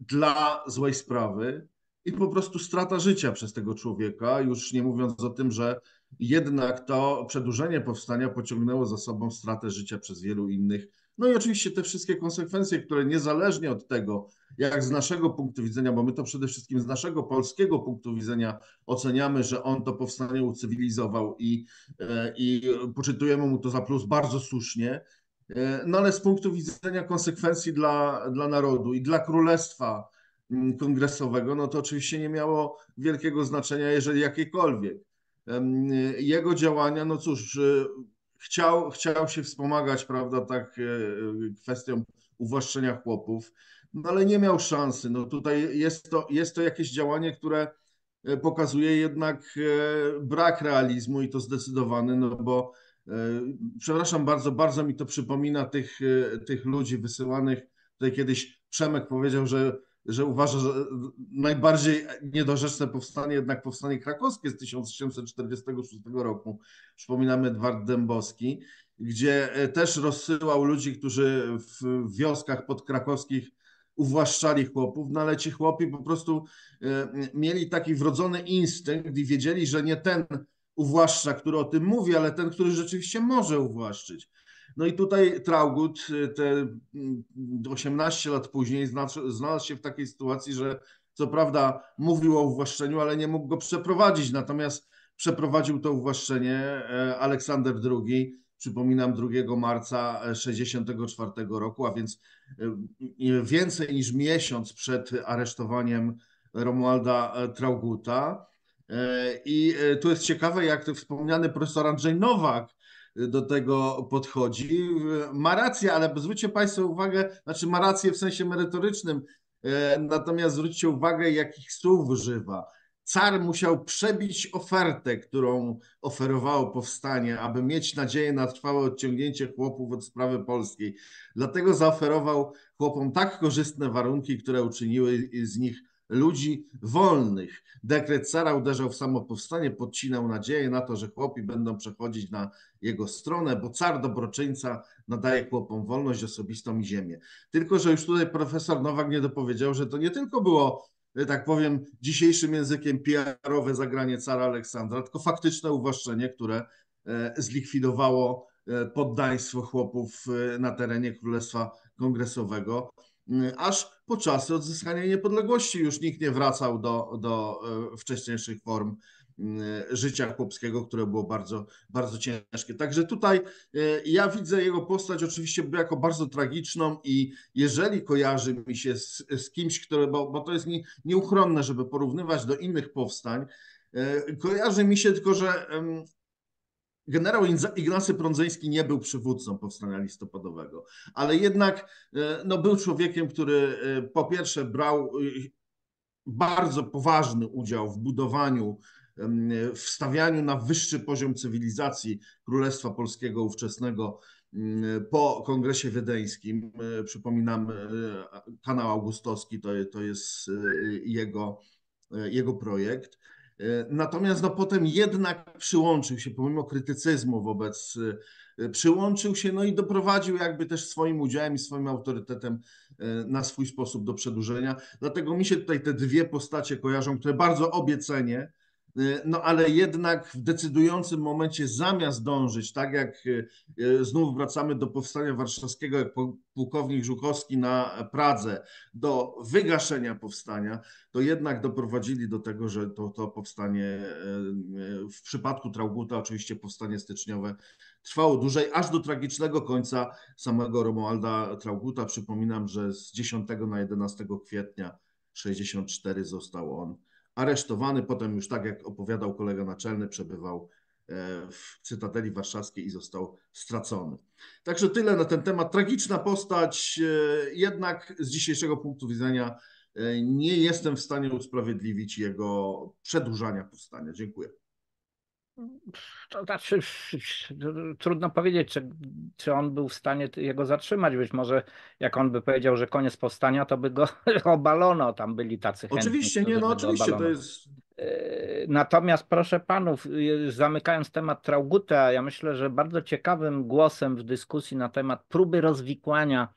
dla złej sprawy i po prostu strata życia przez tego człowieka, już nie mówiąc o tym, że jednak to przedłużenie powstania pociągnęło za sobą stratę życia przez wielu innych no i oczywiście te wszystkie konsekwencje, które niezależnie od tego, jak z naszego punktu widzenia, bo my to przede wszystkim z naszego polskiego punktu widzenia oceniamy, że on to powstanie ucywilizował i, e, i poczytujemy mu to za plus bardzo słusznie, e, no ale z punktu widzenia konsekwencji dla, dla narodu i dla królestwa mm, kongresowego, no to oczywiście nie miało wielkiego znaczenia, jeżeli jakiekolwiek. Jego działania, no cóż, e, chciał, chciał się wspomagać, prawda, tak e, e, kwestią uwłaszczenia chłopów, no ale nie miał szansy. No tutaj jest to, jest to jakieś działanie, które e, pokazuje jednak brak realizmu i to zdecydowany, no bo przepraszam bardzo, bardzo mi to przypomina tych, tych ludzi wysyłanych. Tutaj kiedyś Przemek powiedział, że że uważa, że najbardziej niedorzeczne powstanie jednak powstanie krakowskie z 1746 roku. Przypominamy Edward Dębowski, gdzie e, też rozsyłał ludzi, którzy w wioskach podkrakowskich uwłaszczali chłopów, no ale ci chłopi po prostu e, mieli taki wrodzony instynkt i wiedzieli, że nie ten uwłaszcza, który o tym mówi, ale ten, który rzeczywiście może uwłaszczyć. No i tutaj Traugut y, te 18 mm, lat później znalazł się w takiej sytuacji, że co prawda mówił o uwłaszczeniu, ale nie mógł go przeprowadzić. Natomiast przeprowadził to uwłaszczenie e, Aleksander II, przypominam 2 marca 64 e, roku, a więc e, więcej niż miesiąc przed aresztowaniem Romualda Trauguta. I tu jest ciekawe, jak wspomniany profesor Andrzej Nowak, do tego podchodzi. Ma rację, ale zwróćcie Państwo uwagę, znaczy ma rację w sensie merytorycznym, e, natomiast zwróćcie uwagę, jakich słów używa. Car musiał przebić ofertę, którą oferowało powstanie, aby mieć nadzieję na trwałe odciągnięcie chłopów od sprawy polskiej. Dlatego zaoferował chłopom tak korzystne warunki, które uczyniły z nich ludzi wolnych. Dekret cara uderzał w samo powstanie, podcinał nadzieję na to, że chłopi będą przechodzić na jego stronę, bo car dobroczyńca nadaje chłopom wolność osobistą i ziemię. Tylko, że już tutaj profesor Nowak nie dopowiedział, że to nie tylko było e, tak powiem, dzisiejszym językiem PR-owe zagranie cara Aleksandra, tylko faktyczne uwłaszczenie, które e, zlikwidowało e, poddaństwo chłopów na terenie Królestwa Kongresowego Mm, aż po czasy odzyskania niepodległości już nikt nie wracał do, do e, wcześniejszych form mm, życia chłopskiego, które było bardzo, bardzo ciężkie. Także tutaj e, ja widzę jego postać oczywiście jako bardzo tragiczną i jeżeli kojarzy mi się z, z kimś, który, bo, bo to jest nie, nieuchronne, żeby porównywać do innych powstań, e, kojarzy mi się tylko, że generał Ignacy Prądzeński nie był przywódcą powstania listopadowego, ale jednak e, no, był człowiekiem, który e, po pierwsze brał e, bardzo poważny udział w budowaniu, w stawianiu na wyższy poziom cywilizacji Królestwa Polskiego ówczesnego po Kongresie Wiedeńskim. Przypominam, kanał Augustowski to, to jest jego, jego projekt. E, natomiast no, potem jednak przyłączył się, pomimo krytycyzmu wobec, e, przyłączył się no i doprowadził jakby też swoim udziałem i swoim autorytetem e, na swój sposób do przedłużenia. Dlatego mi się tutaj te dwie postacie kojarzą, które bardzo obiecenie. cenię Y, no ale jednak w decydującym momencie zamiast dążyć, tak jak y, y, znów wracamy do powstania warszawskiego, jak pułkownik Żukowski na Pradze, do wygaszenia powstania, to jednak doprowadzili do tego, że to, to powstanie, w przypadku Trauguta oczywiście powstanie styczniowe trwało dłużej, aż do tragicznego końca samego Romualda Trauguta. Przypominam, że z 10 na 11 kwietnia 64 został on aresztowany, potem już tak jak opowiadał kolega naczelny, przebywał e, w Cytadeli Warszawskiej i został stracony. Także tyle na ten temat. Tragiczna postać, e, jednak z dzisiejszego punktu widzenia e, nie jestem w stanie usprawiedliwić jego przedłużania powstania. Dziękuję. To znaczy, trudno powiedzieć, czy, czy on był w stanie jego zatrzymać. Być może jak on by powiedział, że koniec powstania, to by go [LAUGHS] obalono. Tam byli tacy chętni. Oczywiście, nie, no oczywiście, to jest... E, natomiast proszę panów, zamykając temat Trauguta, ja myślę, że bardzo ciekawym głosem w dyskusji na temat próby rozwikłania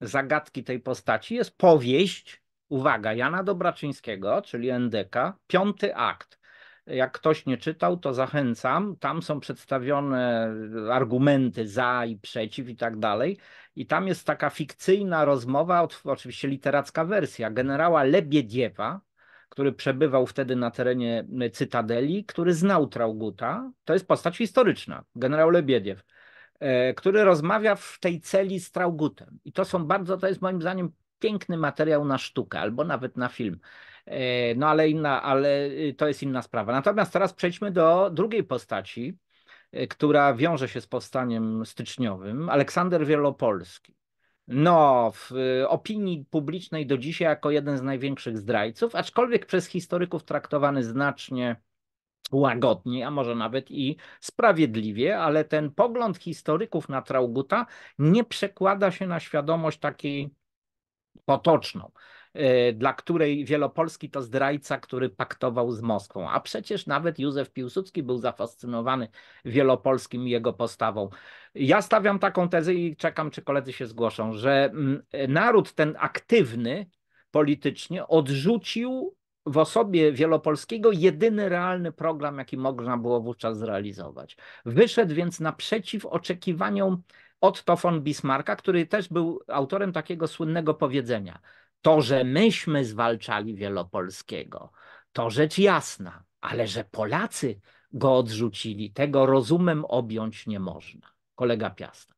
zagadki tej postaci jest powieść, uwaga, Jana Dobraczyńskiego, czyli NDK, piąty akt. Jak ktoś nie czytał, to zachęcam. Tam są przedstawione argumenty za i przeciw i tak dalej. I tam jest taka fikcyjna rozmowa, oczywiście literacka wersja, generała Lebiediewa, który przebywał wtedy na terenie y, Cytadeli, który znał Trauguta. To jest postać historyczna, generał Lebiediew e, który rozmawia w tej celi z Traugutem. I to są bardzo, to jest moim zdaniem piękny materiał na sztukę albo nawet na film. E, no ale inna, ale y, to jest inna sprawa. Natomiast teraz przejdźmy do drugiej postaci, y, która wiąże się z powstaniem styczniowym, Aleksander Wielopolski. No, w y, opinii publicznej do dzisiaj jako jeden z największych zdrajców, aczkolwiek przez historyków traktowany znacznie łagodniej, a może nawet i sprawiedliwie, ale ten pogląd historyków na Trauguta nie przekłada się na świadomość takiej potoczną. Y, dla której Wielopolski to zdrajca, który paktował z Moskwą. A przecież nawet Józef Piłsudski był zafascynowany Wielopolskim i jego postawą. Ja stawiam taką tezę i czekam, czy koledzy się zgłoszą, że mm, naród ten aktywny politycznie odrzucił w osobie Wielopolskiego jedyny realny program, jaki można było wówczas zrealizować. Wyszedł więc naprzeciw oczekiwaniom Otto von Bismarcka, który też był autorem takiego słynnego powiedzenia: to, że myśmy zwalczali Wielopolskiego, to rzecz jasna, ale że Polacy go odrzucili, tego rozumem objąć nie można. Kolega Piasta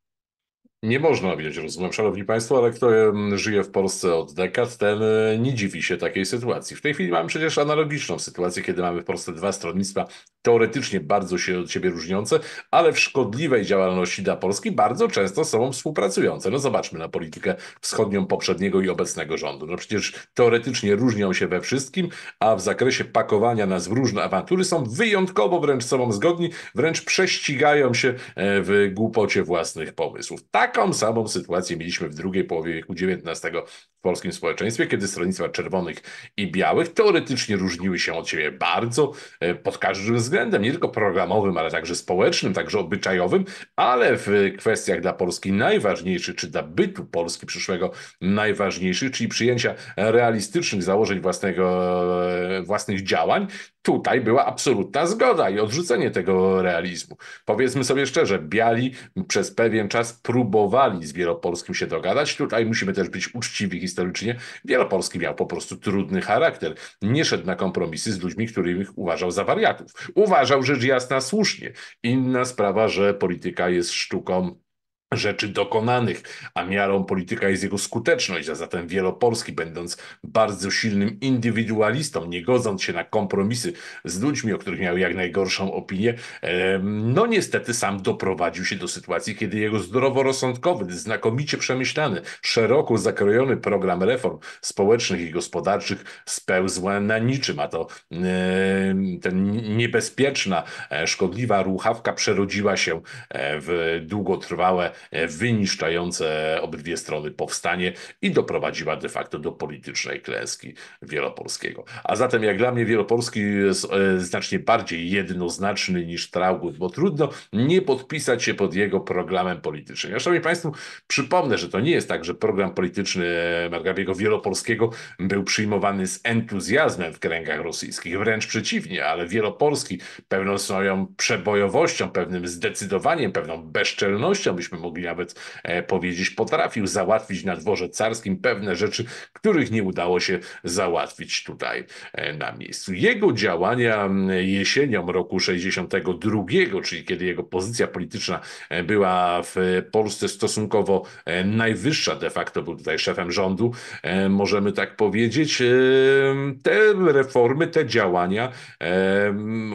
nie można wziąć rozumiem szanowni państwo, ale kto żyje w Polsce od dekad, ten e, nie dziwi się takiej sytuacji. W tej chwili mamy przecież analogiczną sytuację, kiedy mamy w Polsce dwa stronnictwa teoretycznie bardzo się od siebie różniące, ale w szkodliwej działalności dla Polski bardzo często z sobą współpracujące. No zobaczmy na politykę wschodnią poprzedniego i obecnego rządu. No przecież teoretycznie różnią się we wszystkim, a w zakresie pakowania nas w różne awantury są wyjątkowo wręcz sobą zgodni, wręcz prześcigają się e, w głupocie własnych pomysłów. Tak Taką samą sytuację mieliśmy w drugiej połowie wieku XIX w polskim społeczeństwie, kiedy stronnictwa czerwonych i białych teoretycznie różniły się od siebie bardzo e, pod każdym względem, nie tylko programowym, ale także społecznym, także obyczajowym, ale w kwestiach dla Polski najważniejszych, czy dla bytu Polski przyszłego najważniejszych, czyli przyjęcia realistycznych założeń własnego, e, własnych działań, Tutaj była absolutna zgoda i odrzucenie tego realizmu. Powiedzmy sobie szczerze, biali przez pewien czas próbowali z Wielopolskim się dogadać. Tutaj musimy też być uczciwi historycznie. Wielopolski miał po prostu trudny charakter. Nie szedł na kompromisy z ludźmi, których uważał za wariatów. Uważał rzecz jasna słusznie. Inna sprawa, że polityka jest sztuką rzeczy dokonanych, a miarą polityka jest jego skuteczność, a zatem Wielopolski, będąc bardzo silnym indywidualistą, nie godząc się na kompromisy z ludźmi, o których miał jak najgorszą opinię, no niestety sam doprowadził się do sytuacji, kiedy jego zdroworozsądkowy, znakomicie przemyślany, szeroko zakrojony program reform społecznych i gospodarczych spełzł na niczym, a to ten niebezpieczna, e, szkodliwa ruchawka przerodziła się e, w długotrwałe E, wyniszczające obydwie strony powstanie i doprowadziła de facto do politycznej klęski Wielopolskiego. A zatem jak dla mnie Wielopolski jest e, znacznie bardziej jednoznaczny niż Traugut, bo trudno nie podpisać się pod jego programem politycznym. Ja szanowni Państwo przypomnę, że to nie jest tak, że program polityczny e, Margabiego Wielopolskiego był przyjmowany z entuzjazmem w kręgach rosyjskich. Wręcz przeciwnie, ale Wielopolski pewną swoją przebojowością, pewnym zdecydowaniem, pewną bezczelnością byśmy mogli mogli nawet e, powiedzieć potrafił, załatwić na dworze carskim pewne rzeczy, których nie udało się załatwić tutaj e, na miejscu. Jego działania jesienią roku 62, czyli kiedy jego pozycja polityczna e, była w Polsce stosunkowo najwyższa, de facto był tutaj szefem rządu, możemy tak powiedzieć, te reformy, te działania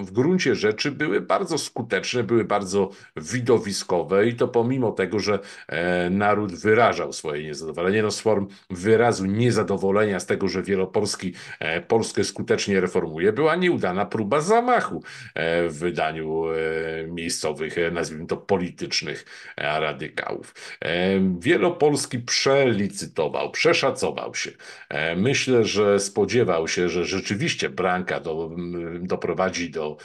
w gruncie rzeczy były bardzo skuteczne, były bardzo widowiskowe i to pomimo tego, tego, że e, naród wyrażał swoje niezadowolenie. No z form wyrazu niezadowolenia z tego, że Wielopolski e, Polskę skutecznie reformuje, była nieudana próba zamachu e, w wydaniu miejscowych, nazwijmy to politycznych radykałów. Wielopolski przelicytował, przeszacował się. Myślę, że spodziewał się, że rzeczywiście Branka do, mm, doprowadzi do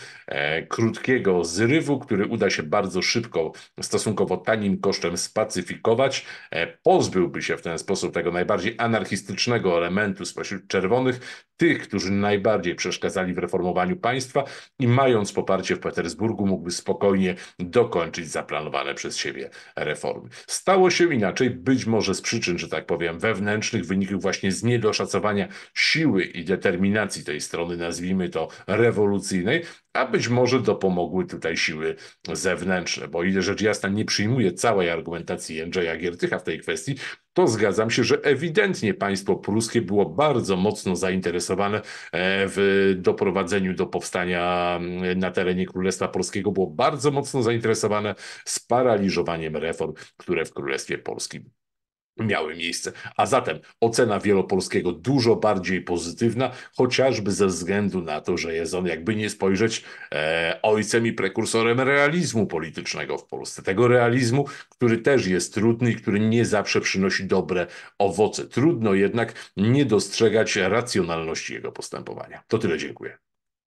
krótkiego zrywu, który uda się bardzo szybko, stosunkowo tanim kosztem spacyfikować. E, pozbyłby się w ten sposób tego najbardziej anarchistycznego elementu spośród czerwonych, tych, którzy najbardziej przeszkadzali w reformowaniu państwa i mając poparcie w Petersburgu mógłby spokojnie dokończyć zaplanowane przez siebie reformy. Stało się inaczej, być może z przyczyn, że tak powiem, wewnętrznych, wynikłych właśnie z niedoszacowania siły i determinacji tej strony, nazwijmy to rewolucyjnej, a być może dopomogły tutaj siły zewnętrzne, bo ile rzecz jasna nie przyjmuje całej argumentacji Andrzeja Giertycha w tej kwestii, to zgadzam się, że ewidentnie państwo pruskie było bardzo mocno zainteresowane e, w doprowadzeniu do powstania na terenie Królestwa Polskiego, było bardzo mocno zainteresowane sparaliżowaniem reform, które w Królestwie Polskim miały miejsce. A zatem ocena Wielopolskiego dużo bardziej pozytywna, chociażby ze względu na to, że jest on, jakby nie spojrzeć, e, ojcem i prekursorem realizmu politycznego w Polsce. Tego realizmu, który też jest trudny i który nie zawsze przynosi dobre owoce. Trudno jednak nie dostrzegać racjonalności jego postępowania. To tyle, dziękuję.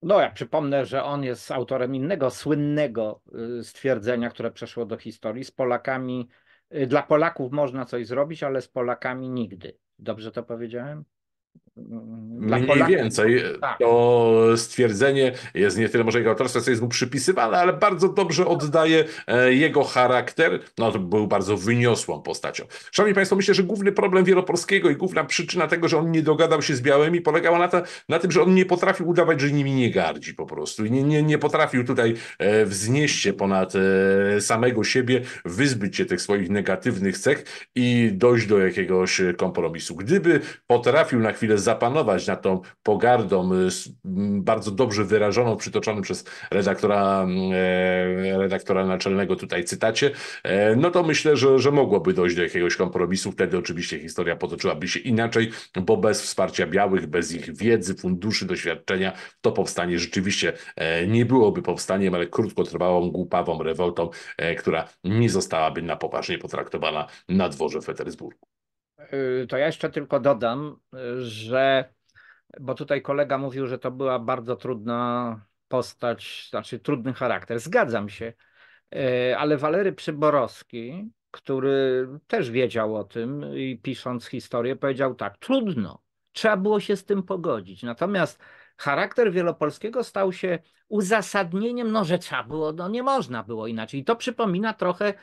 No, ja przypomnę, że on jest autorem innego słynnego y, stwierdzenia, które przeszło do historii. Z Polakami Y, dla Polaków można coś zrobić, ale z Polakami nigdy. Dobrze to powiedziałem? Mniej Polaków. więcej tak. to stwierdzenie jest nie tyle może jego autorstwa, co jest mu przypisywane, ale bardzo dobrze oddaje e, jego charakter. No to był bardzo wyniosłą postacią. Szanowni Państwo, myślę, że główny problem Wielopolskiego i główna przyczyna tego, że on nie dogadał się z Białymi polegała na, ta, na tym, że on nie potrafił udawać, że nimi nie gardzi po prostu. Nie, nie, nie potrafił tutaj e, wznieść się ponad e, samego siebie, wyzbyć się tych swoich negatywnych cech i dojść do jakiegoś kompromisu. Gdyby potrafił na chwilę chwilę zapanować nad tą pogardą, y, bardzo dobrze wyrażoną, przytoczoną przez redaktora, e, redaktora naczelnego tutaj cytacie, e, no to myślę, że, że mogłoby dojść do jakiegoś kompromisu. Wtedy oczywiście historia potoczyłaby się inaczej, bo bez wsparcia białych, bez ich wiedzy, funduszy, doświadczenia, to powstanie rzeczywiście e, nie byłoby powstaniem, ale krótkotrwałą, głupawą rewoltą, która nie zostałaby na poważnie potraktowana na dworze w Petersburgu. Y, to ja jeszcze tylko dodam, że bo tutaj kolega mówił, że to była bardzo trudna postać, znaczy trudny charakter. Zgadzam się, y, ale Walery Przyborowski, który też wiedział o tym i pisząc historię, powiedział tak: trudno, trzeba było się z tym pogodzić. Natomiast charakter Wielopolskiego stał się uzasadnieniem, no że trzeba było, no nie można było inaczej. I to przypomina trochę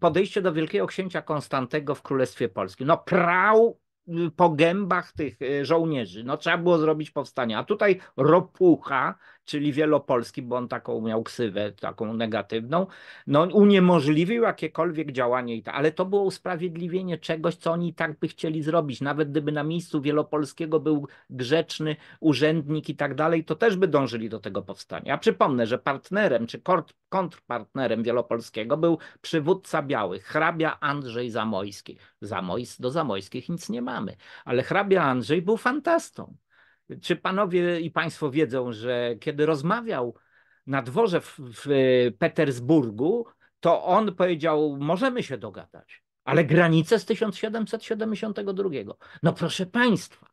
podejście do wielkiego księcia Konstantego w Królestwie Polskim. No prał y, po gębach tych y, żołnierzy, no trzeba było zrobić powstanie, a tutaj ropucha czyli Wielopolski, bo on taką miał ksywę, taką negatywną, no uniemożliwił jakiekolwiek działanie. Ale to było usprawiedliwienie czegoś, co oni tak by chcieli zrobić. Nawet gdyby na miejscu Wielopolskiego był grzeczny urzędnik i tak dalej, to też by dążyli do tego powstania. A przypomnę, że partnerem czy kontrpartnerem Wielopolskiego był przywódca białych, hrabia Andrzej Zamojski. Zamojs, do Zamojskich nic nie mamy, ale hrabia Andrzej był fantastą. Czy panowie i państwo wiedzą, że kiedy rozmawiał na dworze w, w e, Petersburgu, to on powiedział: Możemy się dogadać, ale granice z 1772. No proszę państwa,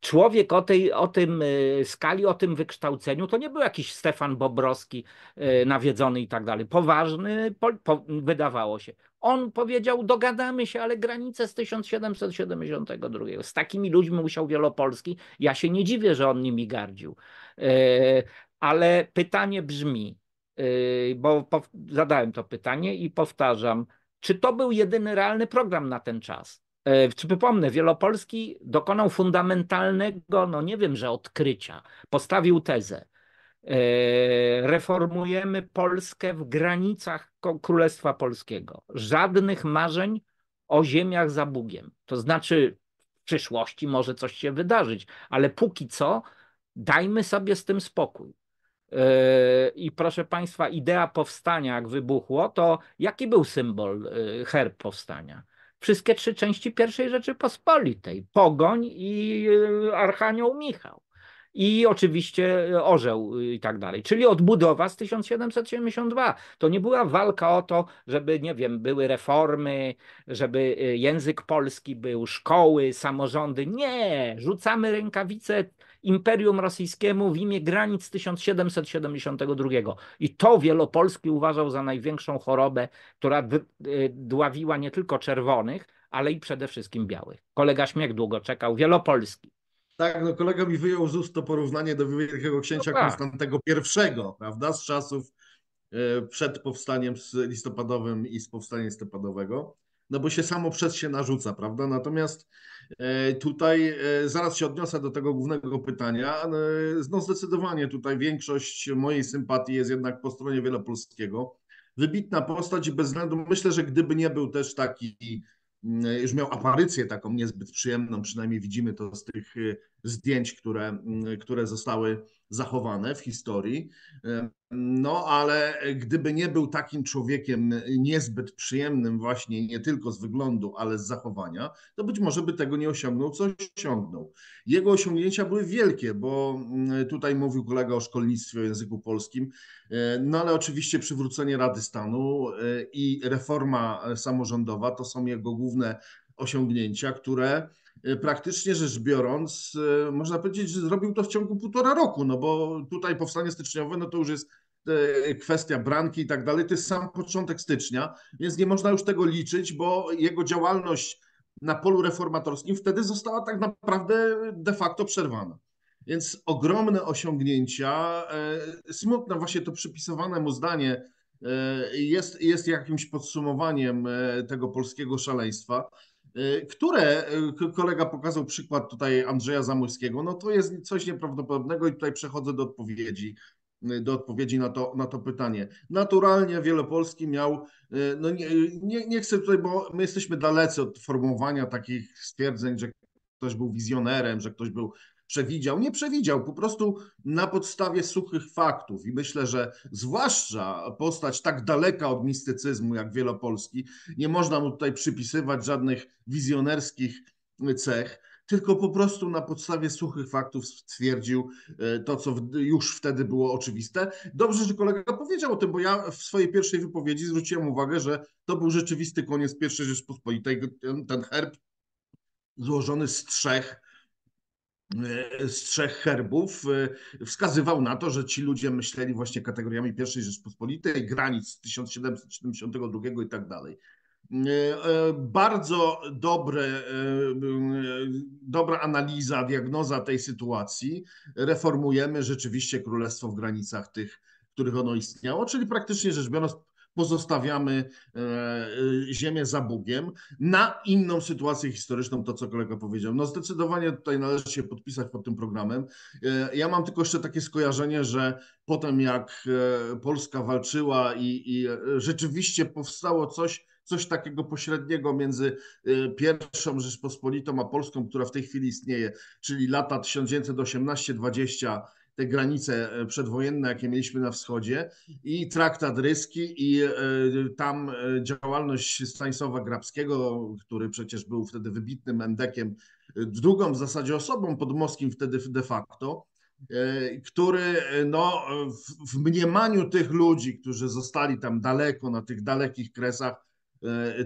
człowiek o, tej, o tym e, skali, o tym wykształceniu, to nie był jakiś Stefan Bobrowski e, nawiedzony i tak dalej. Poważny, po, wydawało się, on powiedział, dogadamy się, ale granice z 1772. Z takimi ludźmi musiał Wielopolski. Ja się nie dziwię, że on nimi gardził. E, ale pytanie brzmi, e, bo zadałem to pytanie i powtarzam, czy to był jedyny realny program na ten czas? E, czy przypomnę, Wielopolski dokonał fundamentalnego, no nie wiem, że odkrycia. Postawił tezę. E, reformujemy Polskę w granicach Królestwa Polskiego. Żadnych marzeń o ziemiach za Bugiem. To znaczy, w przyszłości może coś się wydarzyć, ale póki co dajmy sobie z tym spokój. E, I proszę Państwa, idea powstania, jak wybuchło, to jaki był symbol, e, herb powstania? Wszystkie trzy części pierwszej Rzeczypospolitej: Pogoń i Archanioł Michał i oczywiście e, orzeł y, i tak dalej. Czyli odbudowa z 1772. To nie była walka o to, żeby, nie wiem, były reformy, żeby y, język polski był, szkoły, samorządy. Nie, rzucamy rękawice Imperium Rosyjskiemu w imię granic 1772. I to Wielopolski uważał za największą chorobę, która y, dławiła nie tylko czerwonych, ale i przede wszystkim białych. Kolega Śmiech długo czekał, Wielopolski. Tak, no kolega mi wyjął z ust to porównanie do Wielkiego Księcia no tak. Konstantego I, prawda, z czasów e, przed powstaniem listopadowym i z powstania listopadowego, no bo się samo przez się narzuca, prawda? Natomiast e, tutaj e, zaraz się odniosę do tego głównego pytania. No zdecydowanie tutaj większość mojej sympatii jest jednak po stronie Wielopolskiego. Wybitna postać bez względu, myślę, że gdyby nie był też taki Y, już miał aparycję taką niezbyt przyjemną, przynajmniej widzimy to z tych y, zdjęć, które, mm, które zostały zachowane w historii. No, ale gdyby nie był takim człowiekiem niezbyt przyjemnym, właśnie nie tylko z wyglądu, ale z zachowania, to być może by tego nie osiągnął, co osiągnął. Jego osiągnięcia były wielkie, bo mm, tutaj mówił kolega o szkolnictwie, o języku polskim, e, no ale oczywiście przywrócenie Rady Stanu e, i reforma e, samorządowa to są jego główne osiągnięcia, które Y, praktycznie rzecz biorąc, y, można powiedzieć, że zrobił to w ciągu półtora roku, no bo tutaj powstanie styczniowe, no to już jest y, kwestia branki i tak dalej, to jest sam początek stycznia, więc nie można już tego liczyć, bo jego działalność na polu reformatorskim wtedy została tak naprawdę de facto przerwana. Więc ogromne osiągnięcia, smutne właśnie to przypisowane mu zdanie jest, jest jakimś podsumowaniem tego polskiego szaleństwa. E, które e, kolega pokazał przykład tutaj Andrzeja Zamorskiego, no to jest coś nieprawdopodobnego i tutaj przechodzę do odpowiedzi e, do odpowiedzi na to, na to pytanie. Naturalnie Wielopolski miał, no nie, nie, nie chcę tutaj, bo my jesteśmy dalecy od formułowania takich stwierdzeń, że ktoś był wizjonerem, że ktoś był przewidział. Nie przewidział, po prostu na podstawie suchych faktów. I myślę, że zwłaszcza postać tak daleka od mistycyzmu jak Wielopolski, nie można mu tutaj przypisywać żadnych wizjonerskich cech tylko po prostu na podstawie suchych faktów stwierdził e, to, co już wtedy było oczywiste. Dobrze, że kolega powiedział o tym, bo ja w swojej pierwszej wypowiedzi zwróciłem uwagę, że to był rzeczywisty koniec pierwszej Rzeczpospolitej, ten herb złożony z trzech E, z trzech herbów e, wskazywał na to, że ci ludzie myśleli właśnie kategoriami I Rzeczpospolitej, granic 1772 i tak dalej. E, bardzo dobre, dobra analiza, diagnoza tej sytuacji. Reformujemy rzeczywiście królestwo w granicach tych, w których ono istniało, czyli praktycznie rzecz biorąc pozostawiamy e, e, ziemię za Bugiem na inną sytuację historyczną, to co kolega powiedział. No zdecydowanie tutaj należy się podpisać pod tym programem. E, ja mam tylko jeszcze takie skojarzenie, że potem jak Polska walczyła i, i rzeczywiście powstało coś, coś takiego pośredniego między pierwszą Rzeczpospolitą a Polską, która w tej chwili istnieje, czyli lata 1918-20 te granice e, przedwojenne, jakie mieliśmy na wschodzie, i traktat ryski, i e, tam e, działalność Stanisława Grabskiego, który przecież był wtedy wybitnym endekiem, drugą w zasadzie osobą pod Moskim wtedy de facto, który no, w mniemaniu tych ludzi, którzy zostali tam daleko, na tych dalekich kresach,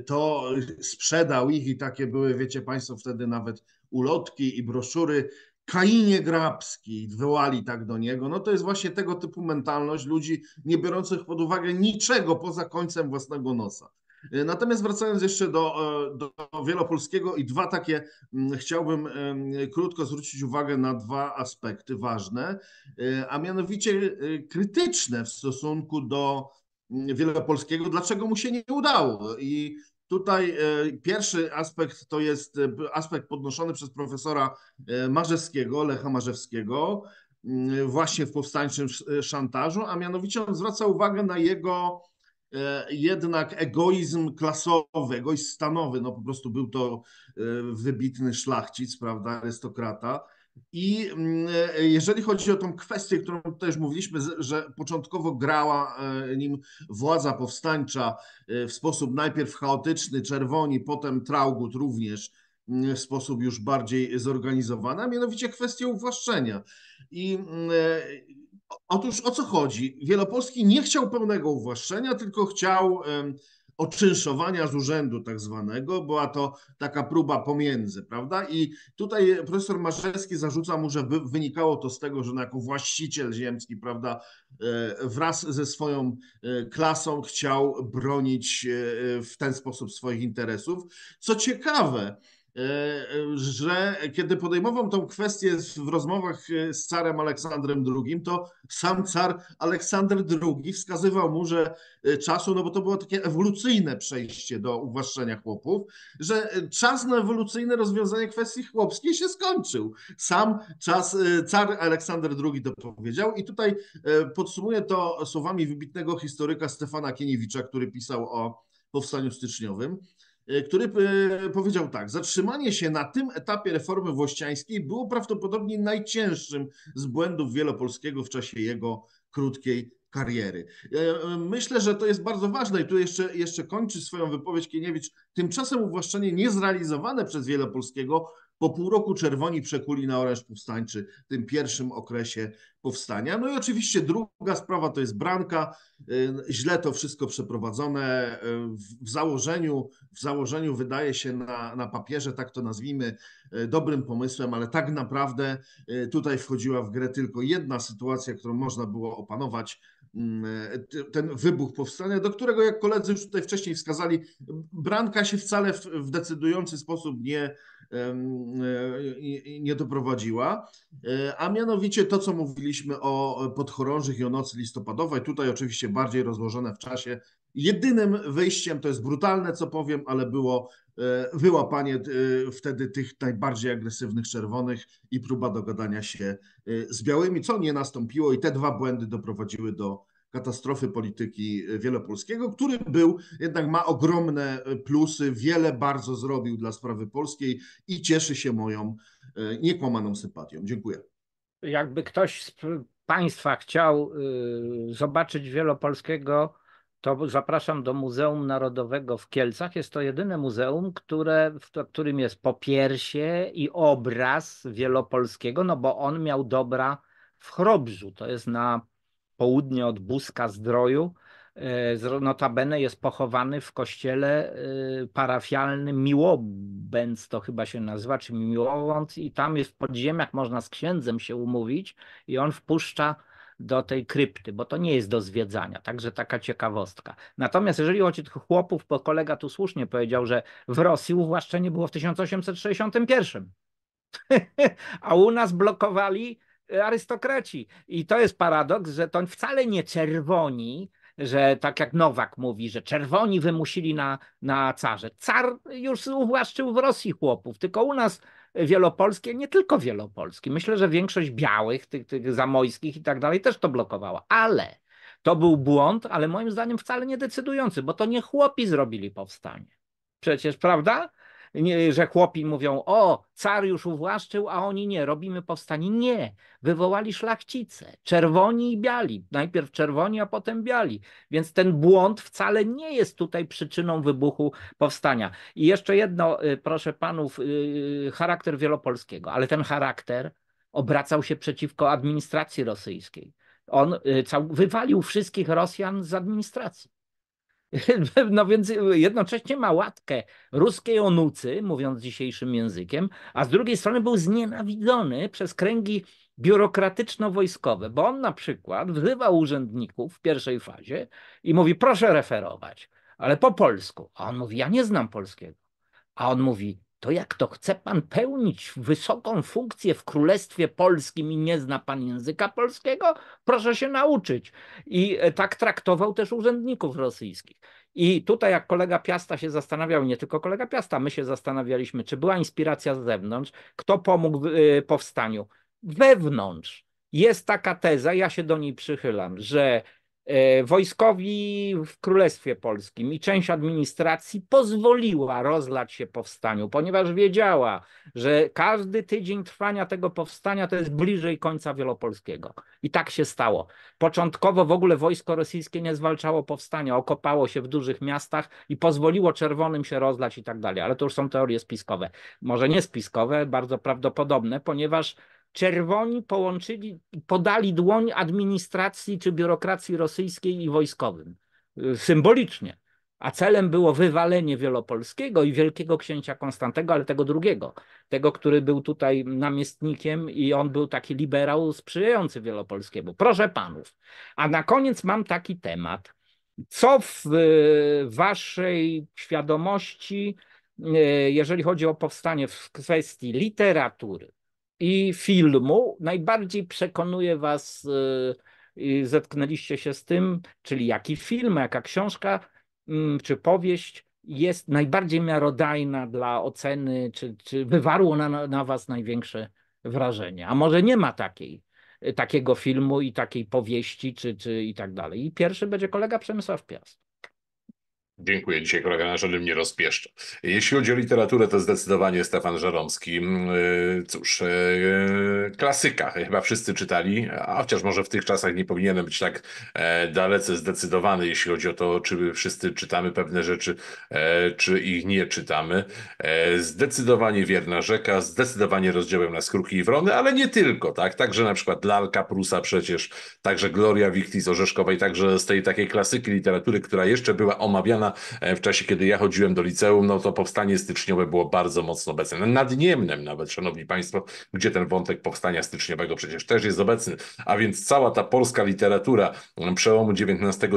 to sprzedał ich i takie były, wiecie Państwo, wtedy nawet ulotki i broszury Kainie Grabski, wyłali tak do niego. No to jest właśnie tego typu mentalność ludzi nie biorących pod uwagę niczego poza końcem własnego nosa. E, natomiast wracając jeszcze do, e, do Wielopolskiego i dwa takie, mm, chciałbym krótko zwrócić uwagę na dwa aspekty ważne, e, a mianowicie krytyczne w stosunku do mm, Wielopolskiego, dlaczego mu się nie udało. I Tutaj e, pierwszy aspekt to jest e, aspekt podnoszony przez profesora e, Marzewskiego, Lecha Marzewskiego, mm, właśnie w powstańczym szantażu, a mianowicie on zwraca uwagę na jego jednak egoizm klasowy, egoizm stanowy. No po prostu był to wybitny szlachcic, prawda, arystokrata i mm, e, jeżeli chodzi o tą kwestię, którą też mówiliśmy, że początkowo grała e, nim władza powstańcza e, w sposób najpierw chaotyczny, czerwoni, potem Traugut również mm, w sposób już bardziej zorganizowany, a mianowicie kwestię uwłaszczenia. I mm, otóż o co chodzi? Wielopolski nie chciał pełnego uwłaszczenia, tylko chciał oczynszowania z urzędu tak zwanego. Była to taka próba pomiędzy, prawda? I tutaj profesor Maszewski zarzuca mu, że wynikało to z tego, że on jako właściciel ziemski, prawda, e, wraz ze swoją e, klasą chciał bronić e, w ten sposób swoich interesów. Co ciekawe, E, e, że kiedy podejmował tą kwestię w rozmowach e, z carem Aleksandrem II, to sam car Aleksander II wskazywał mu, że czasu, no bo to było takie ewolucyjne przejście do uwłaszczenia chłopów, że czas na ewolucyjne rozwiązanie kwestii chłopskiej się skończył. Sam czas car Aleksander II to powiedział i tutaj podsumuję to słowami wybitnego historyka Stefana Kieniewicza, który pisał o powstaniu styczniowym. E, który e, powiedział tak: Zatrzymanie się na tym etapie reformy włościańskiej było prawdopodobnie najcięższym z błędów Wielopolskiego w czasie jego krótkiej kariery. E, myślę, że to jest bardzo ważne i tu jeszcze, jeszcze kończy swoją wypowiedź Kieniewicz. Tymczasem uwłaszczenie niezrealizowane przez Wielopolskiego po pół roku czerwoni przekuli na oręż powstańczy w tym pierwszym okresie powstania. No i oczywiście druga sprawa to jest branka. Y, źle to wszystko przeprowadzone. Y, w założeniu, w założeniu wydaje się na, na papierze, tak to nazwijmy, y, dobrym pomysłem, ale tak naprawdę tutaj wchodziła w grę tylko jedna sytuacja, którą można było opanować Mm, e, ten wybuch powstania, do którego, jak koledzy już tutaj wcześniej wskazali, Branka się wcale w, decydujący sposób nie, e, nie doprowadziła, e, a mianowicie to, co mówiliśmy o podchorążych i o nocy listopadowej, tutaj oczywiście bardziej rozłożone w czasie. Jedynym wyjściem, to jest brutalne, co powiem, ale było wyłapanie wtedy tych najbardziej agresywnych czerwonych i próba dogadania się z białymi, co nie nastąpiło i te dwa błędy doprowadziły do katastrofy polityki e, wielopolskiego, który był, jednak ma ogromne e, plusy, wiele bardzo zrobił dla sprawy polskiej i cieszy się moją e, niekłamaną sympatią. Dziękuję. Jakby ktoś z Państwa chciał y, zobaczyć wielopolskiego, to zapraszam do Muzeum Narodowego w Kielcach. Jest to jedyne muzeum, które, w którym jest popiersie i obraz wielopolskiego, no bo on miał dobra w Chrobrzu. To jest na południe od Buzka Zdroju. E, notabene jest pochowany w kościele e, parafialnym Miłobędz, to chyba się nazywa, czy Miłowąd, i tam jest w podziemiach, można z księdzem się umówić, i on wpuszcza do tej krypty, bo to nie jest do zwiedzania, także taka ciekawostka. Natomiast jeżeli chodzi o tych chłopów, bo kolega tu słusznie powiedział, że w Rosji uwłaszczenie było w 1861. [LAUGHS] A u nas blokowali Y, arystokraci. I to jest paradoks, że to wcale nie czerwoni, że tak jak Nowak mówi, że czerwoni wymusili na, na carze. Car już uwłaszczył w Rosji chłopów, tylko u nas wielopolskie, nie tylko wielopolskie, myślę, że większość białych, tych, tych zamojskich i tak dalej też to blokowała, ale to był błąd, ale moim zdaniem wcale nie decydujący, bo to nie chłopi zrobili powstanie. Przecież, prawda? że chłopi mówią, o, car już uwłaszczył, a oni nie, robimy powstanie. Nie, wywołali szlachcice, czerwoni i biali, najpierw czerwoni, a potem biali. Więc ten błąd wcale nie jest tutaj przyczyną wybuchu powstania. I jeszcze jedno, y, proszę panów, y, y, charakter Wielopolskiego, ale ten charakter obracał się przeciwko administracji rosyjskiej. On wywalił wszystkich Rosjan z administracji. [LAUGHS] No więc jednocześnie ma łatkę ruskiej onucy, mówiąc dzisiejszym językiem, a z drugiej strony był znienawidzony przez kręgi biurokratyczno-wojskowe, bo on na przykład wzywa urzędników w pierwszej fazie i mówi: proszę referować, ale po polsku. A on mówi: ja nie znam polskiego. A on mówi: to jak to chce pan pełnić wysoką funkcję w Królestwie Polskim i nie zna pan języka polskiego, proszę się nauczyć. I e, tak traktował też urzędników rosyjskich. I tutaj, jak kolega Piasta się zastanawiał, nie tylko kolega Piasta, my się zastanawialiśmy, czy była inspiracja z zewnątrz, kto pomógł e, powstaniu. Wewnątrz jest taka teza, ja się do niej przychylam, że E, wojskowi w Królestwie Polskim i część administracji pozwoliła rozlać się powstaniu, ponieważ wiedziała, że każdy tydzień trwania tego powstania to jest bliżej końca wielopolskiego. I tak się stało. Początkowo w ogóle wojsko rosyjskie nie zwalczało powstania, okopało się w dużych miastach i pozwoliło czerwonym się rozlać i tak dalej. Ale to już są teorie spiskowe. Może nie spiskowe, bardzo prawdopodobne, ponieważ Czerwoni połączyli, podali dłoń administracji czy biurokracji rosyjskiej i wojskowym. Y, symbolicznie. A celem było wywalenie Wielopolskiego i Wielkiego Księcia Konstantego, ale tego drugiego, tego, który był tutaj namiestnikiem i on był taki liberał sprzyjający Wielopolskiemu. Proszę panów. A na koniec mam taki temat. Co w y, waszej świadomości, y, jeżeli chodzi o powstanie w kwestii literatury, i filmu. Najbardziej przekonuje Was, y, y, zetknęliście się z tym, czyli jaki film, jaka książka mm, czy powieść jest najbardziej miarodajna dla oceny, czy, czy wywarło na, na Was największe wrażenie. A może nie ma takiej, y, takiego filmu i takiej powieści, czy, czy i tak dalej. I pierwszy będzie kolega Przemysław Piast. Dziękuję. Dzisiaj kolega na żadnym mnie rozpieszcza. Jeśli chodzi o literaturę, to zdecydowanie Stefan Żeromski. Mm, y, cóż, y, y, klasyka. Chyba wszyscy czytali, a chociaż może w tych czasach nie powinienem być tak e, dalece zdecydowany, jeśli chodzi o to, czy wszyscy czytamy pewne rzeczy, e, czy ich nie czytamy. E, zdecydowanie Wierna Rzeka, zdecydowanie rozdziałem na skórki i wrony, ale nie tylko, tak? Także na przykład Lalka Prusa przecież, także Gloria Victis Orzeszkowej, także z tej takiej klasyki literatury, która jeszcze była omawiana E, w czasie, kiedy ja chodziłem do liceum, no to powstanie styczniowe było bardzo mocno obecne. No, nad Niemnem nawet, szanowni państwo, gdzie ten wątek powstania styczniowego przecież też jest obecny. A więc cała ta polska literatura przełomu XIX-XX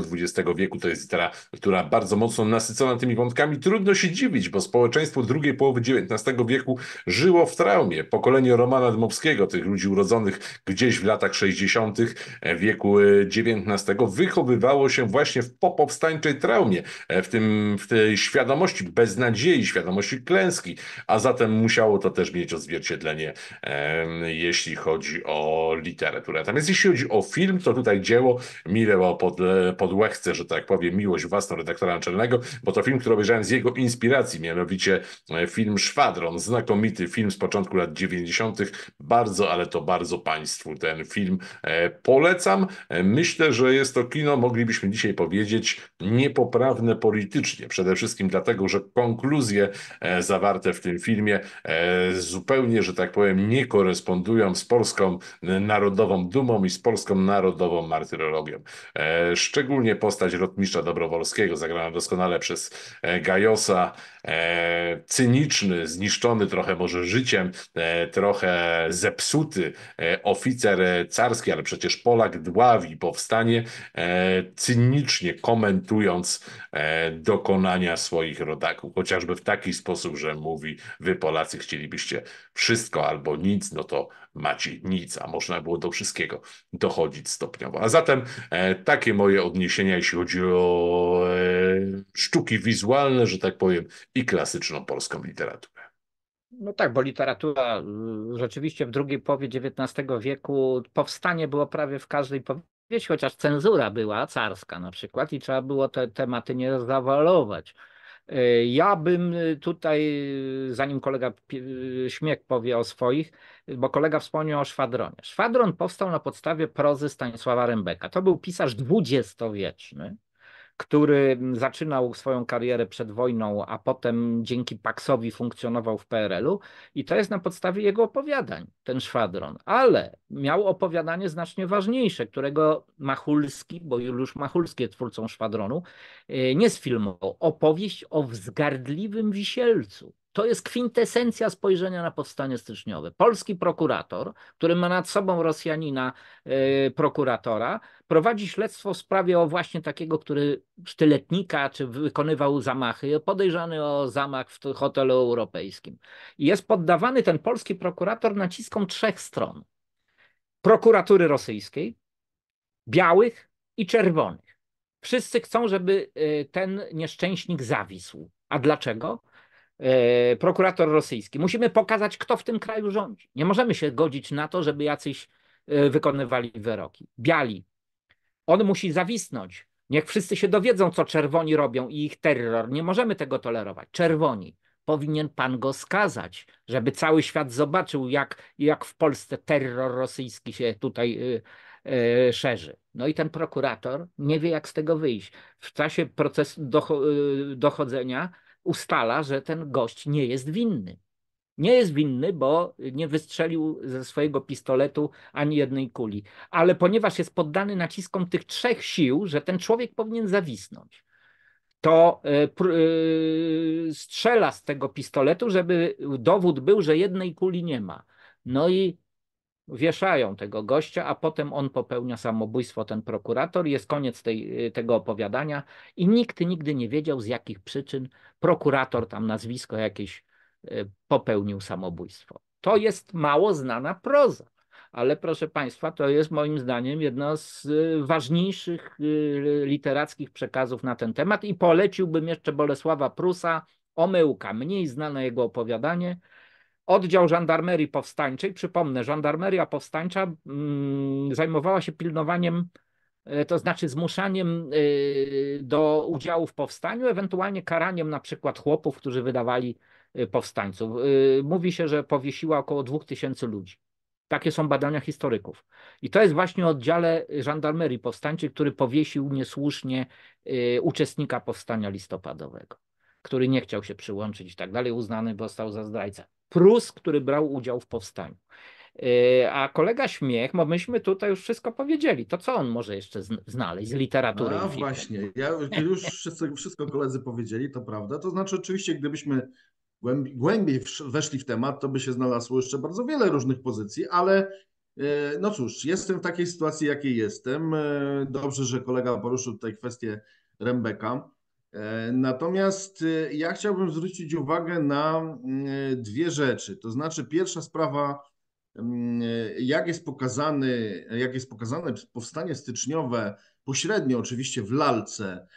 wieku to jest litera, która bardzo mocno nasycona tymi wątkami. Trudno się dziwić, bo społeczeństwo drugiej połowy XIX wieku żyło w traumie. Pokolenie Romana Dmowskiego, tych ludzi urodzonych gdzieś w latach 60. E, wieku XIX, e, wychowywało się właśnie w popowstańczej traumie w, tym, w tej świadomości beznadziei, świadomości klęski, a zatem musiało to też mieć odzwierciedlenie, jeśli chodzi o literaturę. Natomiast jeśli chodzi o film, to tutaj dzieło Milewa pod, pod łechce, że tak powiem, miłość własną redaktora naczelnego, bo to film, który obejrzałem z jego inspiracji, mianowicie e, film Szwadron, znakomity film z początku lat 90. Bardzo, ale to bardzo Państwu ten film e, polecam. E, myślę, że jest to kino, moglibyśmy dzisiaj powiedzieć, niepoprawne po politycznie. Przede wszystkim dlatego, że konkluzje e, zawarte w tym filmie e, zupełnie, że tak powiem, nie korespondują z polską e, narodową dumą i z polską narodową martyrologią. Szczególnie postać lotnicza Dobrowolskiego, zagrana doskonale przez Gajosa, cyniczny, zniszczony trochę może życiem, trochę zepsuty oficer carski, ale przecież Polak dławi powstanie, cynicznie komentując dokonania swoich rodaków, chociażby w taki sposób, że mówi, wy Polacy chcielibyście wszystko albo nic, no to macie nic, a można było do wszystkiego dochodzić stopniowo. A zatem e, takie moje odniesienia, jeśli chodzi o e, sztuki wizualne, że tak powiem, i klasyczną polską literaturę. No tak, bo literatura y, rzeczywiście w drugiej połowie XIX wieku powstanie było prawie w każdej Wieś, chociaż cenzura była carska na przykład i trzeba było te tematy nie zawalować. E, ja bym e, tutaj, e, zanim kolega Śmiech powie o swoich, bo kolega wspomniał o szwadronie. Szwadron powstał na podstawie prozy Stanisława Rembeka. To był pisarz dwudziestowieczny, który zaczynał swoją karierę przed wojną, a potem dzięki Paksowi funkcjonował w PRL-u i to jest na podstawie jego opowiadań, ten szwadron. Ale miał opowiadanie znacznie ważniejsze, którego Machulski, bo Juliusz Machulski jest twórcą szwadronu, e, nie sfilmował. Opowieść o wzgardliwym wisielcu. To jest kwintesencja spojrzenia na powstanie styczniowe. Polski prokurator, który ma nad sobą Rosjanina yy, prokuratora, prowadzi śledztwo w sprawie o właśnie takiego, który sztyletnika, czy wykonywał zamachy, podejrzany o zamach w hotelu europejskim. I jest poddawany ten polski prokurator naciskom trzech stron. Prokuratury rosyjskiej, białych i czerwonych. Wszyscy chcą, żeby e, ten nieszczęśnik zawisł. A dlaczego? E, prokurator rosyjski. Musimy pokazać, kto w tym kraju rządzi. Nie możemy się godzić na to, żeby jacyś e, wykonywali wyroki. Biali. On musi zawisnąć. Niech wszyscy się dowiedzą, co czerwoni robią i ich terror. Nie możemy tego tolerować. Czerwoni. Powinien pan go skazać, żeby cały świat zobaczył, jak, jak w Polsce terror rosyjski się tutaj y, y, szerzy. No i ten prokurator nie wie, jak z tego wyjść. W czasie procesu y, dochodzenia ustala, że ten gość nie jest winny. Nie jest winny, bo nie wystrzelił ze swojego pistoletu ani jednej kuli. Ale ponieważ jest poddany naciskom tych trzech sił, że ten człowiek powinien zawisnąć, to e, e, strzela z tego pistoletu, żeby dowód był, że jednej kuli nie ma. No i wieszają tego gościa, a potem on popełnia samobójstwo, ten prokurator. Jest koniec tej, y, tego opowiadania i nikt nigdy nie wiedział, z jakich przyczyn prokurator, tam nazwisko jakieś, y, popełnił samobójstwo. To jest mało znana proza, ale proszę Państwa, to jest moim zdaniem jedno z y, ważniejszych literackich przekazów na ten temat i poleciłbym jeszcze Bolesława Prusa, Omyłka, mniej znane jego opowiadanie, Oddział Żandarmerii Powstańczej, przypomnę, Żandarmeria Powstańcza mm, zajmowała się pilnowaniem, e, to znaczy zmuszaniem e, do udziału w powstaniu, ewentualnie karaniem na przykład chłopów, którzy wydawali e, powstańców. Mówi się, że powiesiła około 2000 ludzi. Takie są badania historyków. I to jest właśnie oddziale żandarmerii powstańczej, który powiesił niesłusznie uczestnika powstania listopadowego, który nie chciał się przyłączyć i tak dalej, uznany został za zdrajcę. Prus, który brał udział w powstaniu. E, a kolega Śmiech, bo myśmy tutaj już wszystko powiedzieli. To co on może jeszcze znaleźć z literatury? No właśnie, ja już wszyscy, wszystko koledzy powiedzieli, to prawda. To znaczy oczywiście, gdybyśmy głębiej, głębiej weszli w temat, to by się znalazło jeszcze bardzo wiele różnych pozycji, ale e, no cóż, jestem w takiej sytuacji, jakiej jestem. E, dobrze, że kolega poruszył tutaj kwestię Rembeka. E, natomiast y, ja chciałbym zwrócić uwagę na mm, y, dwie rzeczy. To znaczy, pierwsza sprawa, mm, y, jak jest pokazany, jak jest pokazane powstanie styczniowe, pośrednio oczywiście w lalce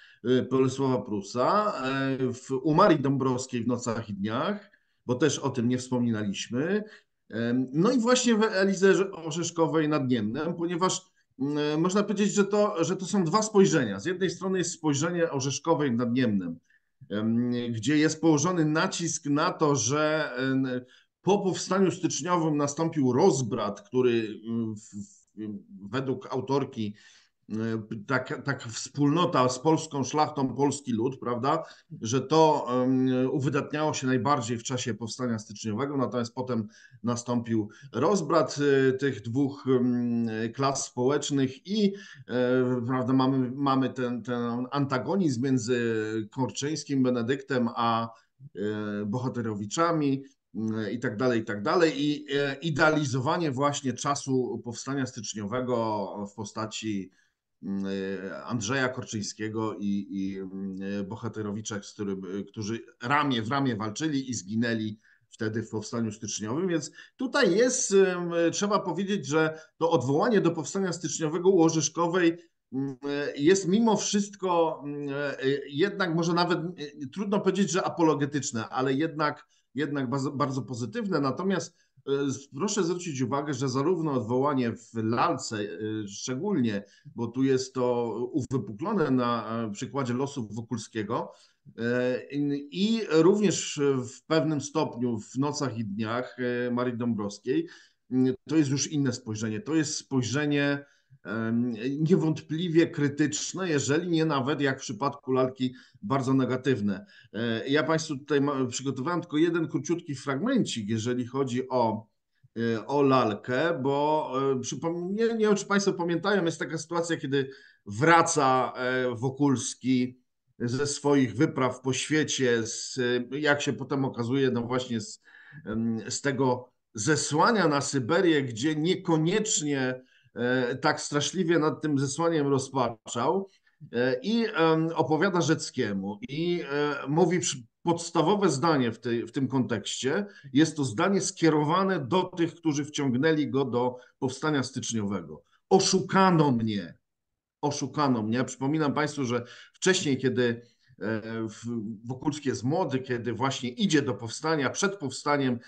polesława Prusa, e, w Umarii Dąbrowskiej w nocach i dniach, bo też o tym nie wspominaliśmy. E, no i właśnie w Elizę Orzeszkowej nad Niemnem, ponieważ E, można powiedzieć, że to, że to są dwa spojrzenia. Z jednej strony jest spojrzenie orzeszkowe nad Niemnem, gdzie jest położony nacisk na to, że po powstaniu styczniowym nastąpił rozbrat, który w, w, według autorki E, taka tak wspólnota z polską szlachtą, polski lud, prawda, że to uwydatniało się najbardziej w czasie powstania styczniowego, natomiast potem nastąpił rozbrat e, tych dwóch klas społecznych i e, prawda, mamy, mamy ten, ten antagonizm między Korczyńskim, Benedyktem a bohaterowiczami, i tak dalej, i tak dalej. I idealizowanie właśnie czasu powstania styczniowego w postaci Y, Andrzeja Korczyńskiego i, i y, Bohaterowicza, y, którzy ramię w ramię walczyli i zginęli wtedy w powstaniu styczniowym. Więc tutaj jest, trzeba powiedzieć, że to odwołanie do powstania styczniowego u Orzyszkowej jest mimo wszystko jednak może nawet trudno powiedzieć, że apologetyczne, ale jednak, jednak bardzo pozytywne. Natomiast E, proszę zwrócić uwagę, że zarówno odwołanie w lalce, e, szczególnie, bo tu jest to uwypuklone na e, przykładzie losów Wokulskiego, i również w pewnym stopniu w nocach i dniach Marii Dąbrowskiej, to jest już inne spojrzenie. To jest spojrzenie niewątpliwie krytyczne, jeżeli nie nawet jak w przypadku lalki bardzo negatywne. E, ja Państwu tutaj przygotowałem tylko jeden króciutki fragmencik, jeżeli chodzi o e, o lalkę, bo e, nie, nie wiem, czy Państwo pamiętają, jest taka sytuacja, kiedy wraca Wokulski ze swoich wypraw po świecie, z, jak się potem okazuje, no właśnie z, z tego zesłania na Syberię, gdzie niekoniecznie E, tak straszliwie nad tym zesłaniem rozpaczał e, i opowiada Rzeckiemu i e, mówi podstawowe zdanie w, tej, w tym kontekście. Jest to zdanie skierowane do tych, którzy wciągnęli go do powstania styczniowego. Oszukano mnie. Oszukano mnie. Ja przypominam Państwu, że wcześniej, kiedy Wokulski jest młody, kiedy właśnie idzie do powstania, przed powstaniem,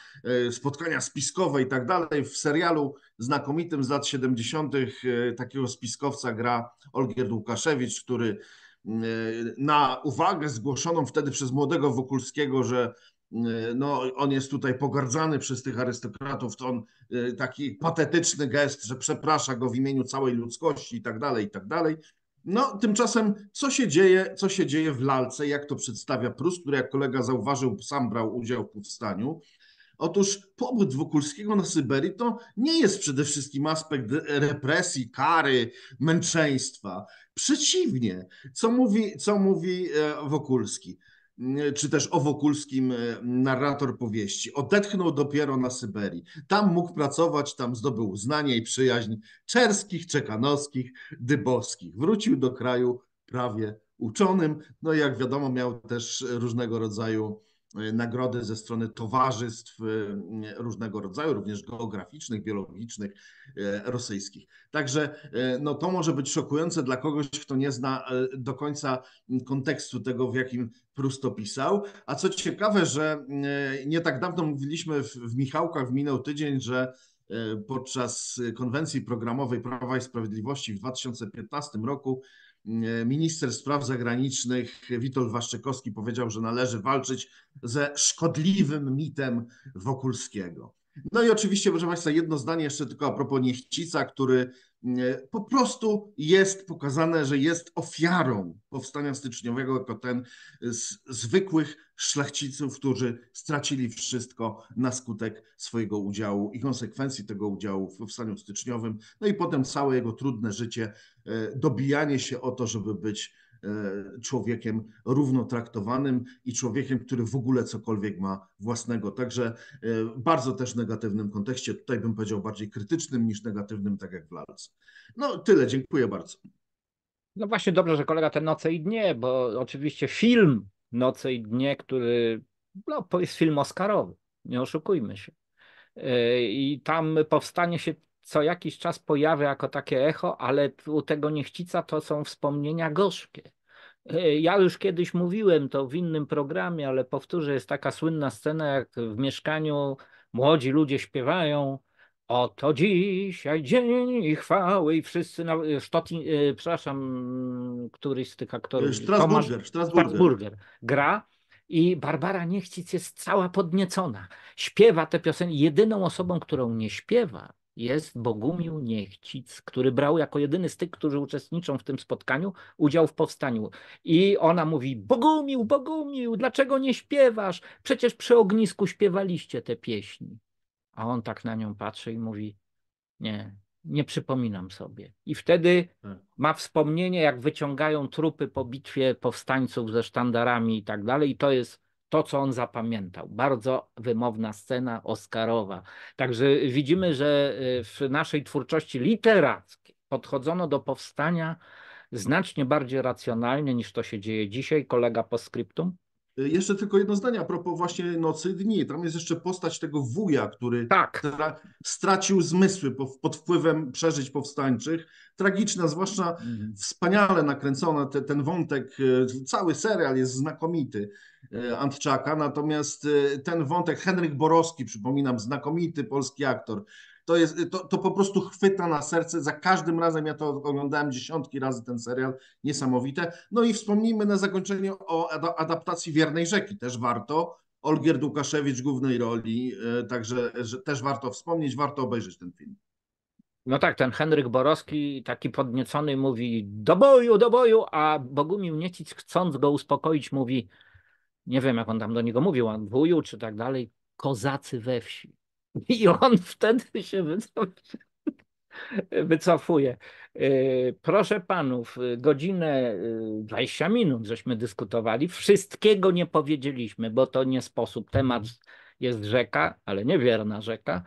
spotkania spiskowe i tak dalej. W serialu znakomitym z lat 70. E, takiego spiskowca gra Olgierd Łukaszewicz, który e, na uwagę zgłoszoną wtedy przez młodego Wokulskiego, że e, no, on jest tutaj pogardzany przez tych arystokratów, to on taki patetyczny gest, że przeprasza go w imieniu całej ludzkości i tak dalej, i tak dalej. No, tymczasem co się dzieje, co się dzieje w lalce, jak to przedstawia Prus, który jak kolega zauważył, sam brał udział w powstaniu. Otóż pobyt Wokulskiego na Syberii to nie jest przede wszystkim aspekt represji, kary, męczeństwa. Przeciwnie, co mówi, co mówi e, Wokulski, e, czy też o Wokulskim e, narrator powieści. Odetchnął dopiero na Syberii. Tam mógł pracować, tam zdobył uznanie i przyjaźń czerskich, czekanowskich, dybowskich. Wrócił do kraju prawie uczonym. No i jak wiadomo, miał też różnego rodzaju Y, nagrody ze strony towarzystw y, różnego rodzaju, również geograficznych, biologicznych, y, rosyjskich. Także no, to może być szokujące dla kogoś, kto nie zna do końca kontekstu tego, w jakim Prusto pisał. A co ciekawe, że nie tak dawno mówiliśmy w, w Michałkach, w minął tydzień, że podczas konwencji programowej Prawa i Sprawiedliwości w 2015 roku E, minister spraw zagranicznych Witold Waszczykowski powiedział, że należy walczyć ze szkodliwym mitem Wokulskiego. No i oczywiście, proszę Państwa, jedno zdanie jeszcze tylko a propos Niechcica, który mm, po prostu jest pokazane, że jest ofiarą powstania styczniowego jako ten z zwykłych szlachciców, którzy stracili wszystko na skutek swojego udziału i konsekwencji tego udziału w powstaniu styczniowym. No i potem całe jego trudne życie, e, dobijanie się o to, żeby być E, człowiekiem równo traktowanym i człowiekiem, który w ogóle cokolwiek ma własnego. Także e, bardzo też negatywnym kontekście, tutaj bym powiedział bardziej krytycznym niż negatywnym, tak jak w lalce. No tyle, dziękuję bardzo. No właśnie dobrze, że kolega te Noce i Dnie, bo oczywiście film Noce i Dnie, który no, jest film oscarowy, nie oszukujmy się. E, I tam powstanie się co jakiś czas pojawia jako takie echo, ale u tego niechcica to są wspomnienia gorzkie. E, ja już kiedyś mówiłem to w innym programie, ale powtórzę, jest taka słynna scena, jak w mieszkaniu młodzi ludzie śpiewają Oto dzisiaj dzień i chwały i wszyscy, na, Sztoti, e, przepraszam, któryś z tych aktorów, e, Strasburger, Strasburger. Strasburger gra i Barbara Niechcic jest cała podniecona, śpiewa tę piosenkę, jedyną osobą, którą nie śpiewa jest Bogumił Niechcic, który brał jako jedyny z tych, którzy uczestniczą w tym spotkaniu, udział w powstaniu. I ona mówi: Bogumił, Bogumił, dlaczego nie śpiewasz? Przecież przy ognisku śpiewaliście te pieśni. A on tak na nią patrzy i mówi: Nie, nie przypominam sobie. I wtedy tak. ma wspomnienie, jak wyciągają trupy po bitwie powstańców ze sztandarami i tak dalej. I to jest to, co on zapamiętał. Bardzo wymowna scena Oscarowa. Także widzimy, że y, w naszej twórczości literackiej podchodzono do powstania znacznie bardziej racjonalnie niż to się dzieje dzisiaj. Kolega po skryptum. Y, jeszcze tylko jedno zdanie a propos właśnie Nocy Dni. Tam jest jeszcze postać tego wuja, który tak. tra- stracił zmysły po, pod wpływem przeżyć powstańczych. Tragiczna, zwłaszcza mm. wspaniale nakręcona te, ten wątek. Y, cały serial jest znakomity y, Antczaka, natomiast ten wątek Henryk Borowski, przypominam, znakomity polski aktor, to, jest, to, to po prostu chwyta na serce. Za każdym razem ja to oglądałem dziesiątki razy ten serial, niesamowite. No i wspomnijmy na zakończenie o adaptacji Wiernej Rzeki, też warto. Olgier Łukaszewicz głównej roli, e, także też warto wspomnieć, warto obejrzeć ten film. No tak, ten Henryk Borowski taki podniecony mówi do boju, do boju, a Bogumił Niecic chcąc go uspokoić mówi, nie wiem jak on tam do niego mówił, on wuju czy tak dalej, kozacy we wsi. I on wtedy się wycofuje. Y, proszę panów, y, godzinę 20 y, minut żeśmy dyskutowali. Wszystkiego nie powiedzieliśmy, bo to nie sposób. Temat jest rzeka, ale niewierna rzeka.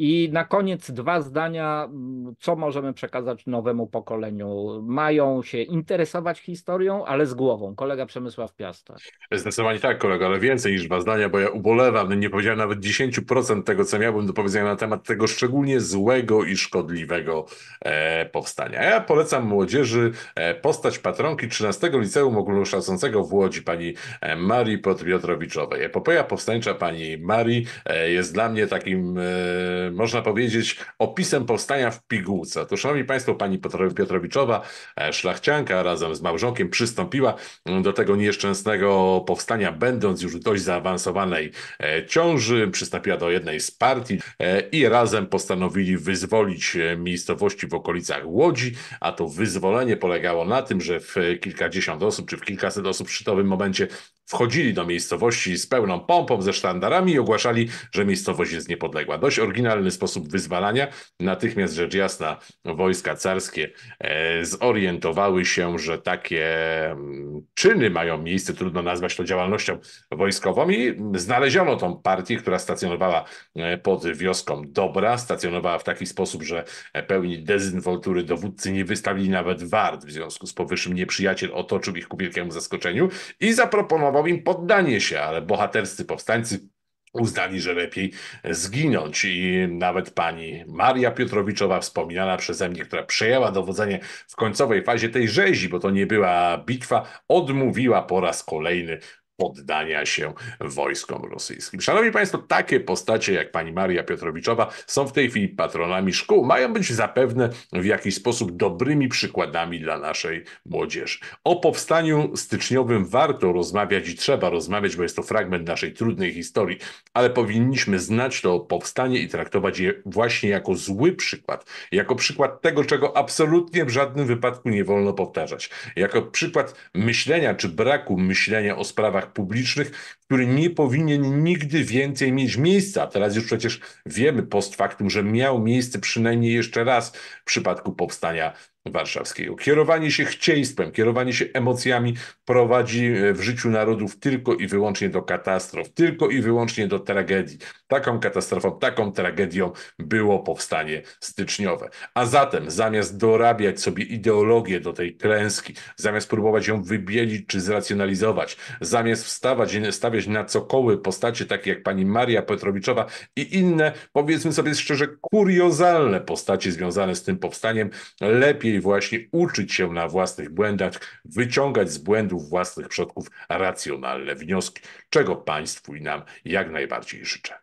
I na koniec dwa zdania, mm, co możemy przekazać nowemu pokoleniu. Mają się interesować historią, ale z głową. Kolega Przemysław Piasta. Zdecydowanie tak, kolega, ale więcej niż dwa zdania, bo ja ubolewam, nie powiedziałem nawet 10% tego, co miałbym do powiedzenia na temat tego szczególnie złego i szkodliwego e, powstania. Ja polecam młodzieży e, postać patronki 13 Liceum Ogólnokształcącego w Łodzi, pani e, Marii Podpiotrowiczowej. Epopeja powstańcza pani Marii e, jest dla mnie takim... E, można powiedzieć, opisem powstania w pigułce. Otóż, szanowni państwo, pani Piotrowiczowa, e, szlachcianka, razem z małżonkiem przystąpiła mm, do tego nieszczęsnego powstania, będąc już w dość zaawansowanej e, ciąży. Przystąpiła do jednej z partii e, i razem postanowili wyzwolić miejscowości w okolicach Łodzi, a to wyzwolenie polegało na tym, że w kilkadziesiąt osób, czy w kilkaset osób przy tym momencie wchodzili do miejscowości z pełną pompą, ze sztandarami i ogłaszali, że miejscowość jest niepodległa. Dość oryginalny sposób wyzwalania. Natychmiast rzecz jasna wojska carskie e, zorientowały się, że takie mm, czyny mają miejsce, trudno nazwać to działalnością wojskową i znaleziono tą partię, która stacjonowała e, pod wioską Dobra, stacjonowała w taki sposób, że pełni dezynwoltury dowódcy nie wystawili nawet wart, w związku z powyższym nieprzyjaciel otoczył ich ku wielkiemu zaskoczeniu i zaproponował Adamowim poddanie się, ale bohaterscy powstańcy uznali, że lepiej zginąć. I nawet pani Maria Piotrowiczowa, wspominana przeze mnie, która przejęła dowodzenie w końcowej fazie tej rzezi, bo to nie była bitwa, odmówiła po raz kolejny poddania się wojskom rosyjskim. Szanowni Państwo, takie postacie jak pani Maria Piotrowiczowa są w tej chwili patronami szkół, mają być zapewne w jakiś sposób dobrymi przykładami dla naszej młodzieży. O powstaniu styczniowym warto rozmawiać i trzeba rozmawiać, bo jest to fragment naszej trudnej historii, ale powinniśmy znać to powstanie i traktować je właśnie jako zły przykład, jako przykład tego, czego absolutnie w żadnym wypadku nie wolno powtarzać, jako przykład myślenia czy braku myślenia o sprawach publicznych, który nie powinien nigdy więcej mieć miejsca. Teraz już przecież wiemy post factum, że miał miejsce przynajmniej jeszcze raz w przypadku powstania warszawskiego. Kierowanie się chcieństwem, kierowanie się emocjami prowadzi e, w życiu narodów tylko i wyłącznie do katastrof, tylko i wyłącznie do tragedii. Taką katastrofą, taką tragedią było powstanie styczniowe. A zatem zamiast dorabiać sobie ideologię do tej klęski, zamiast próbować ją wybielić czy zracjonalizować, zamiast wstawać, i stawiać na cokoły postacie takie jak pani Maria Petrowiczowa i inne, powiedzmy sobie szczerze, kuriozalne postacie związane z tym powstaniem, lepiej czyli właśnie uczyć się na własnych błędach, wyciągać z błędów własnych przodków racjonalne wnioski, czego Państwu i nam jak najbardziej życzę.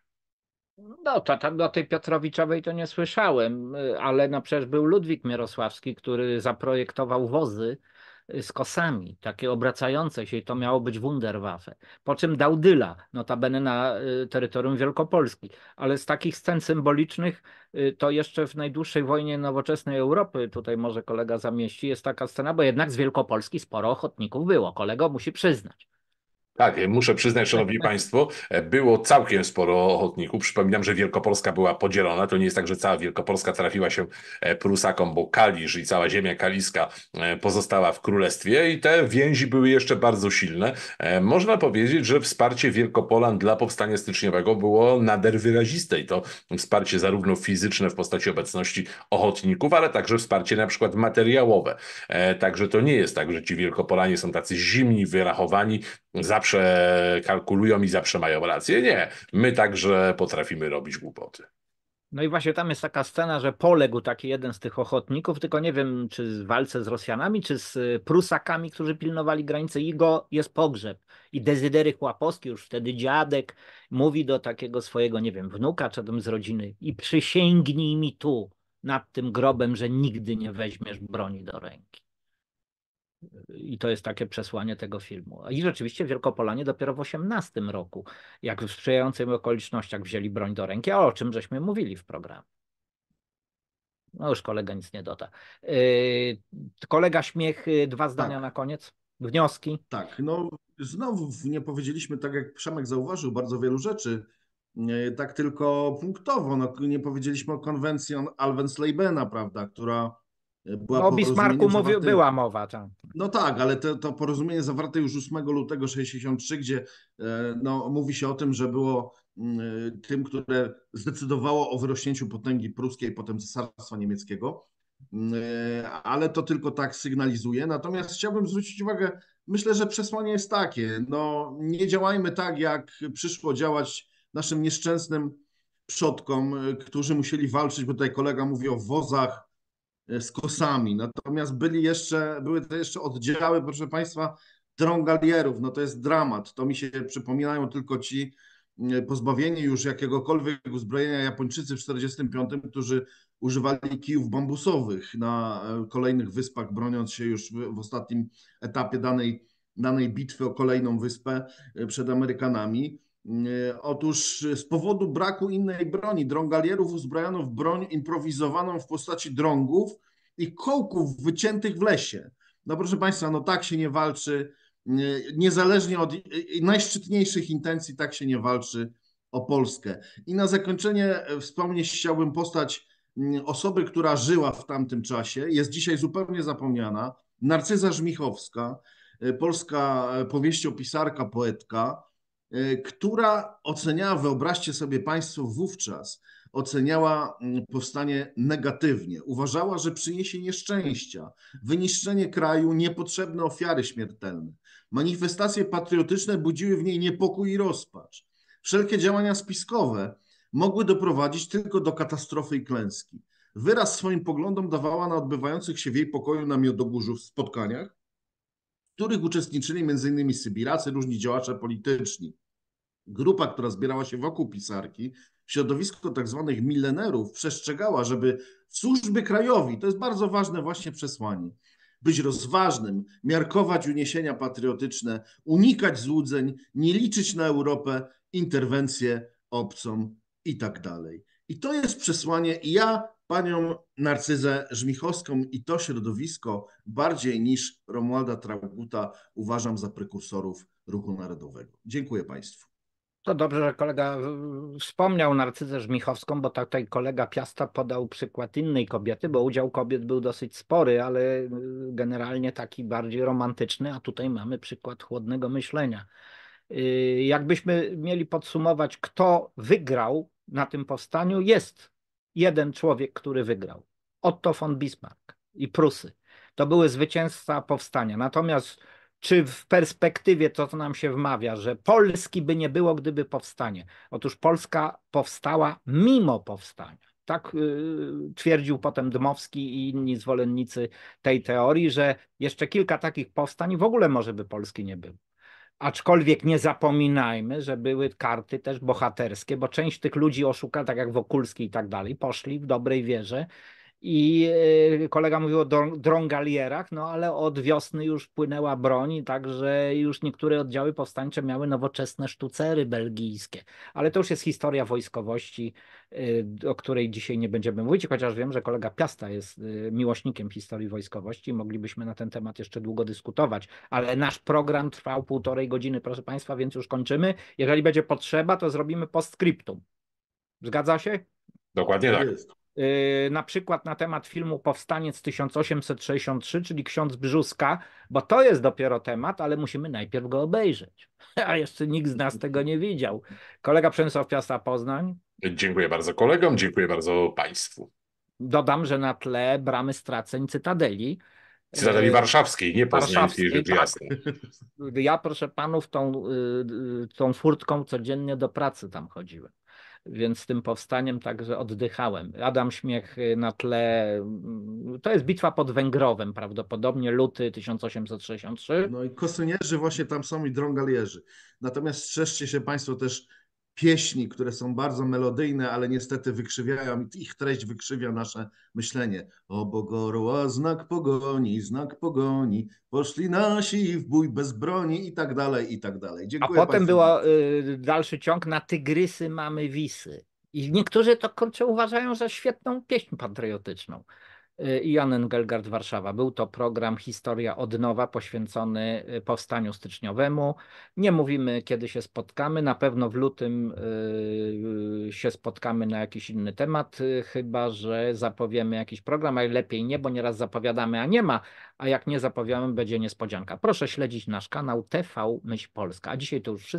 No, to tam do tej Piotrowiczowej to nie słyszałem, y, ale no przecież był Ludwik Mierosławski, który zaprojektował wozy, z kosami, takie obracające się i to miało być Wunderwaffe. Po czym dał Dyla, notabene na y, terytorium Wielkopolski. Ale z takich scen symbolicznych y, to jeszcze w najdłuższej wojnie nowoczesnej Europy, tutaj może kolega zamieści, jest taka scena, bo jednak z Wielkopolski sporo ochotników było, kolego musi przyznać. Tak, muszę przyznać, Szanowni tak, tak. Państwo, e, było całkiem sporo ochotników. Przypominam, że Wielkopolska była podzielona. To nie jest tak, że cała Wielkopolska trafiła się e, Prusakom, bo Kalisz i cała ziemia kaliska e, pozostała w królestwie i te więzi były jeszcze bardzo silne. Można powiedzieć, że wsparcie Wielkopolan dla powstania styczniowego było nader wyraziste i to wsparcie zarówno fizyczne w postaci obecności ochotników, ale także wsparcie na przykład materiałowe. Także to nie jest tak, że ci Wielkopolanie są tacy zimni, wyrachowani, zawsze kalkulują i zawsze mają rację. Nie, my także potrafimy robić głupoty. No i właśnie tam jest taka scena, że poległ taki jeden z tych ochotników, tylko nie wiem, czy w walce z Rosjanami, czy z y, Prusakami, którzy pilnowali granicy, i go jest pogrzeb. I Dezydery Chłapowski, już wtedy dziadek, mówi do takiego swojego, nie wiem, wnuka, czy tam z rodziny, i przysięgnij mi tu, nad tym grobem, że nigdy nie weźmiesz broni do ręki. I to jest takie przesłanie tego filmu. I rzeczywiście Wielkopolanie dopiero w 18 roku, jak w sprzyjających okolicznościach wzięli broń do ręki, o czym żeśmy mówili w programie. No już kolega nic nie doda. Yy, kolega Śmiech, y, dwa zdania tak. na koniec. Wnioski? Tak, no znowu nie powiedzieliśmy, tak jak Przemek zauważył, bardzo wielu rzeczy. Yy, tak tylko punktowo, no, nie powiedzieliśmy o konwencji Alvenslebena, prawda, która była o Bismarcku mówił, była mowa. Tam. No tak, ale to, to porozumienie zawarte już 8 lutego 63, gdzie e, no, mówi się o tym, że było mm, e, tym, które zdecydowało o wyrośnięciu potęgi pruskiej, potem Cesarstwa Niemieckiego, mm, e, ale to tylko tak sygnalizuje. Natomiast chciałbym zwrócić uwagę, myślę, że przesłanie jest takie, no nie działajmy tak, jak przyszło działać naszym nieszczęsnym przodkom, którzy musieli walczyć, bo tutaj kolega mówi o wozach, E, z kosami. Natomiast byli jeszcze, były to jeszcze oddziały, proszę Państwa, drągalierów. No to jest dramat. To mi się przypominają tylko ci e, pozbawieni już jakiegokolwiek uzbrojenia Japończycy w 1945, którzy używali kijów bambusowych na e, kolejnych wyspach, broniąc się już w ostatnim etapie danej, danej bitwy o kolejną wyspę przed Amerykanami. E, otóż z powodu braku innej broni drągalierów uzbrojono w broń improwizowaną w postaci drągów i kołków wyciętych w lesie. No proszę Państwa, no tak się nie walczy, e, niezależnie od e, najszczytniejszych intencji, tak się nie walczy o Polskę. I na zakończenie wspomnieć chciałbym postać osoby, która żyła w tamtym czasie, jest dzisiaj zupełnie zapomniana, Narcyza Żmichowska, polska powieściopisarka, poetka, E, która oceniała, wyobraźcie sobie Państwo, wówczas oceniała mm, powstanie negatywnie. Uważała, że przyniesie nieszczęścia, wyniszczenie kraju, niepotrzebne ofiary śmiertelne. Manifestacje patriotyczne budziły w niej niepokój i rozpacz. Wszelkie działania spiskowe mogły doprowadzić tylko do katastrofy i klęski. Wyraz swoim poglądom dawała na odbywających się w jej pokoju na Miodogórzu spotkaniach, w których uczestniczyli m.in. Sybiracy, różni działacze polityczni grupa, która zbierała się wokół pisarki, środowisko tak zwanych milenerów przestrzegała, żeby w służbie krajowi, to jest bardzo ważne właśnie przesłanie, być rozważnym, miarkować uniesienia patriotyczne, unikać złudzeń, nie liczyć na Europę, interwencję obcą i tak dalej. I to jest przesłanie i ja panią Narcyzę Żmichowską i to środowisko bardziej niż Romualda Traguta uważam za prekursorów ruchu narodowego. Dziękuję Państwu. To dobrze, że kolega e, wspomniał Narcyzę Żmichowską, bo tutaj kolega Piasta podał przykład innej kobiety, bo udział kobiet był dosyć spory, ale e, generalnie taki bardziej romantyczny, a tutaj mamy przykład chłodnego myślenia. E, jakbyśmy mieli podsumować, kto wygrał na tym powstaniu, jest jeden człowiek, który wygrał. Otto von Bismarck i Prusy. To były zwycięzca powstania. Natomiast czy w perspektywie to, co nam się wmawia, że Polski by nie było, gdyby powstanie. Otóż Polska powstała mimo powstania. Tak y, twierdził potem Dmowski i inni zwolennicy tej teorii, że jeszcze kilka takich powstań w ogóle może by Polski nie było. Aczkolwiek nie zapominajmy, że były karty też bohaterskie, bo część tych ludzi oszuka, tak jak Wokulski i tak dalej, poszli w dobrej wierze i e, kolega mówił o drągalierach, no ale od wiosny już płynęła broń, także już niektóre oddziały powstańcze miały nowoczesne sztucery belgijskie. Ale to już jest historia wojskowości, e, o której dzisiaj nie będziemy mówić, chociaż wiem, że kolega Piasta jest e, miłośnikiem historii wojskowości, moglibyśmy na ten temat jeszcze długo dyskutować, ale nasz program trwał półtorej godziny, proszę Państwa, więc już kończymy. Jeżeli będzie potrzeba, to zrobimy postscriptum. Zgadza się? Dokładnie tak. Jest. Y, na przykład na temat filmu Powstaniec 1863, czyli Ksiądz Brzuska, bo to jest dopiero temat, ale musimy najpierw go obejrzeć. [LAUGHS] A jeszcze nikt z nas tego nie widział. Kolega Przemysław Piasta Poznań. Dziękuję bardzo kolegom, dziękuję bardzo Państwu. Dodam, że na tle bramy straceń Cytadeli. Cytadeli y, Warszawskiej, nie Poznańskiej, rzecz tak. jasna. Ja proszę Panów tą, y, tą furtką codziennie do pracy tam chodziłem więc tym powstaniem także oddychałem. Adam Śmiech y, na tle, mm, to jest bitwa pod Węgrowem prawdopodobnie, luty 1863. No i kosynierzy właśnie tam są i drągalierzy. Natomiast strzeżcie się Państwo też pieśni, które są bardzo melodyjne, ale niestety wykrzywiają, ich treść wykrzywia nasze myślenie. O Bogorła, znak pogoni, znak pogoni, poszli nasi w bój bez broni i tak dalej, i tak dalej. Dziękuję A potem był y, dalszy ciąg na Tygrysy mamy Wisy. I niektórzy to kurczę uważają za świetną pieśń patriotyczną. Y, i Jan Engelgard Warszawa. Był to program Historia od nowa poświęcony y, powstaniu styczniowemu. Nie mówimy, kiedy się spotkamy. Na pewno w lutym y, się spotkamy na jakiś inny temat, chyba że zapowiemy jakiś program, ale lepiej nie, bo nieraz zapowiadamy, a nie ma, a jak nie zapowiadamy, będzie niespodzianka. Proszę śledzić nasz kanał TV Myśl Polska. A dzisiaj to już wszystko.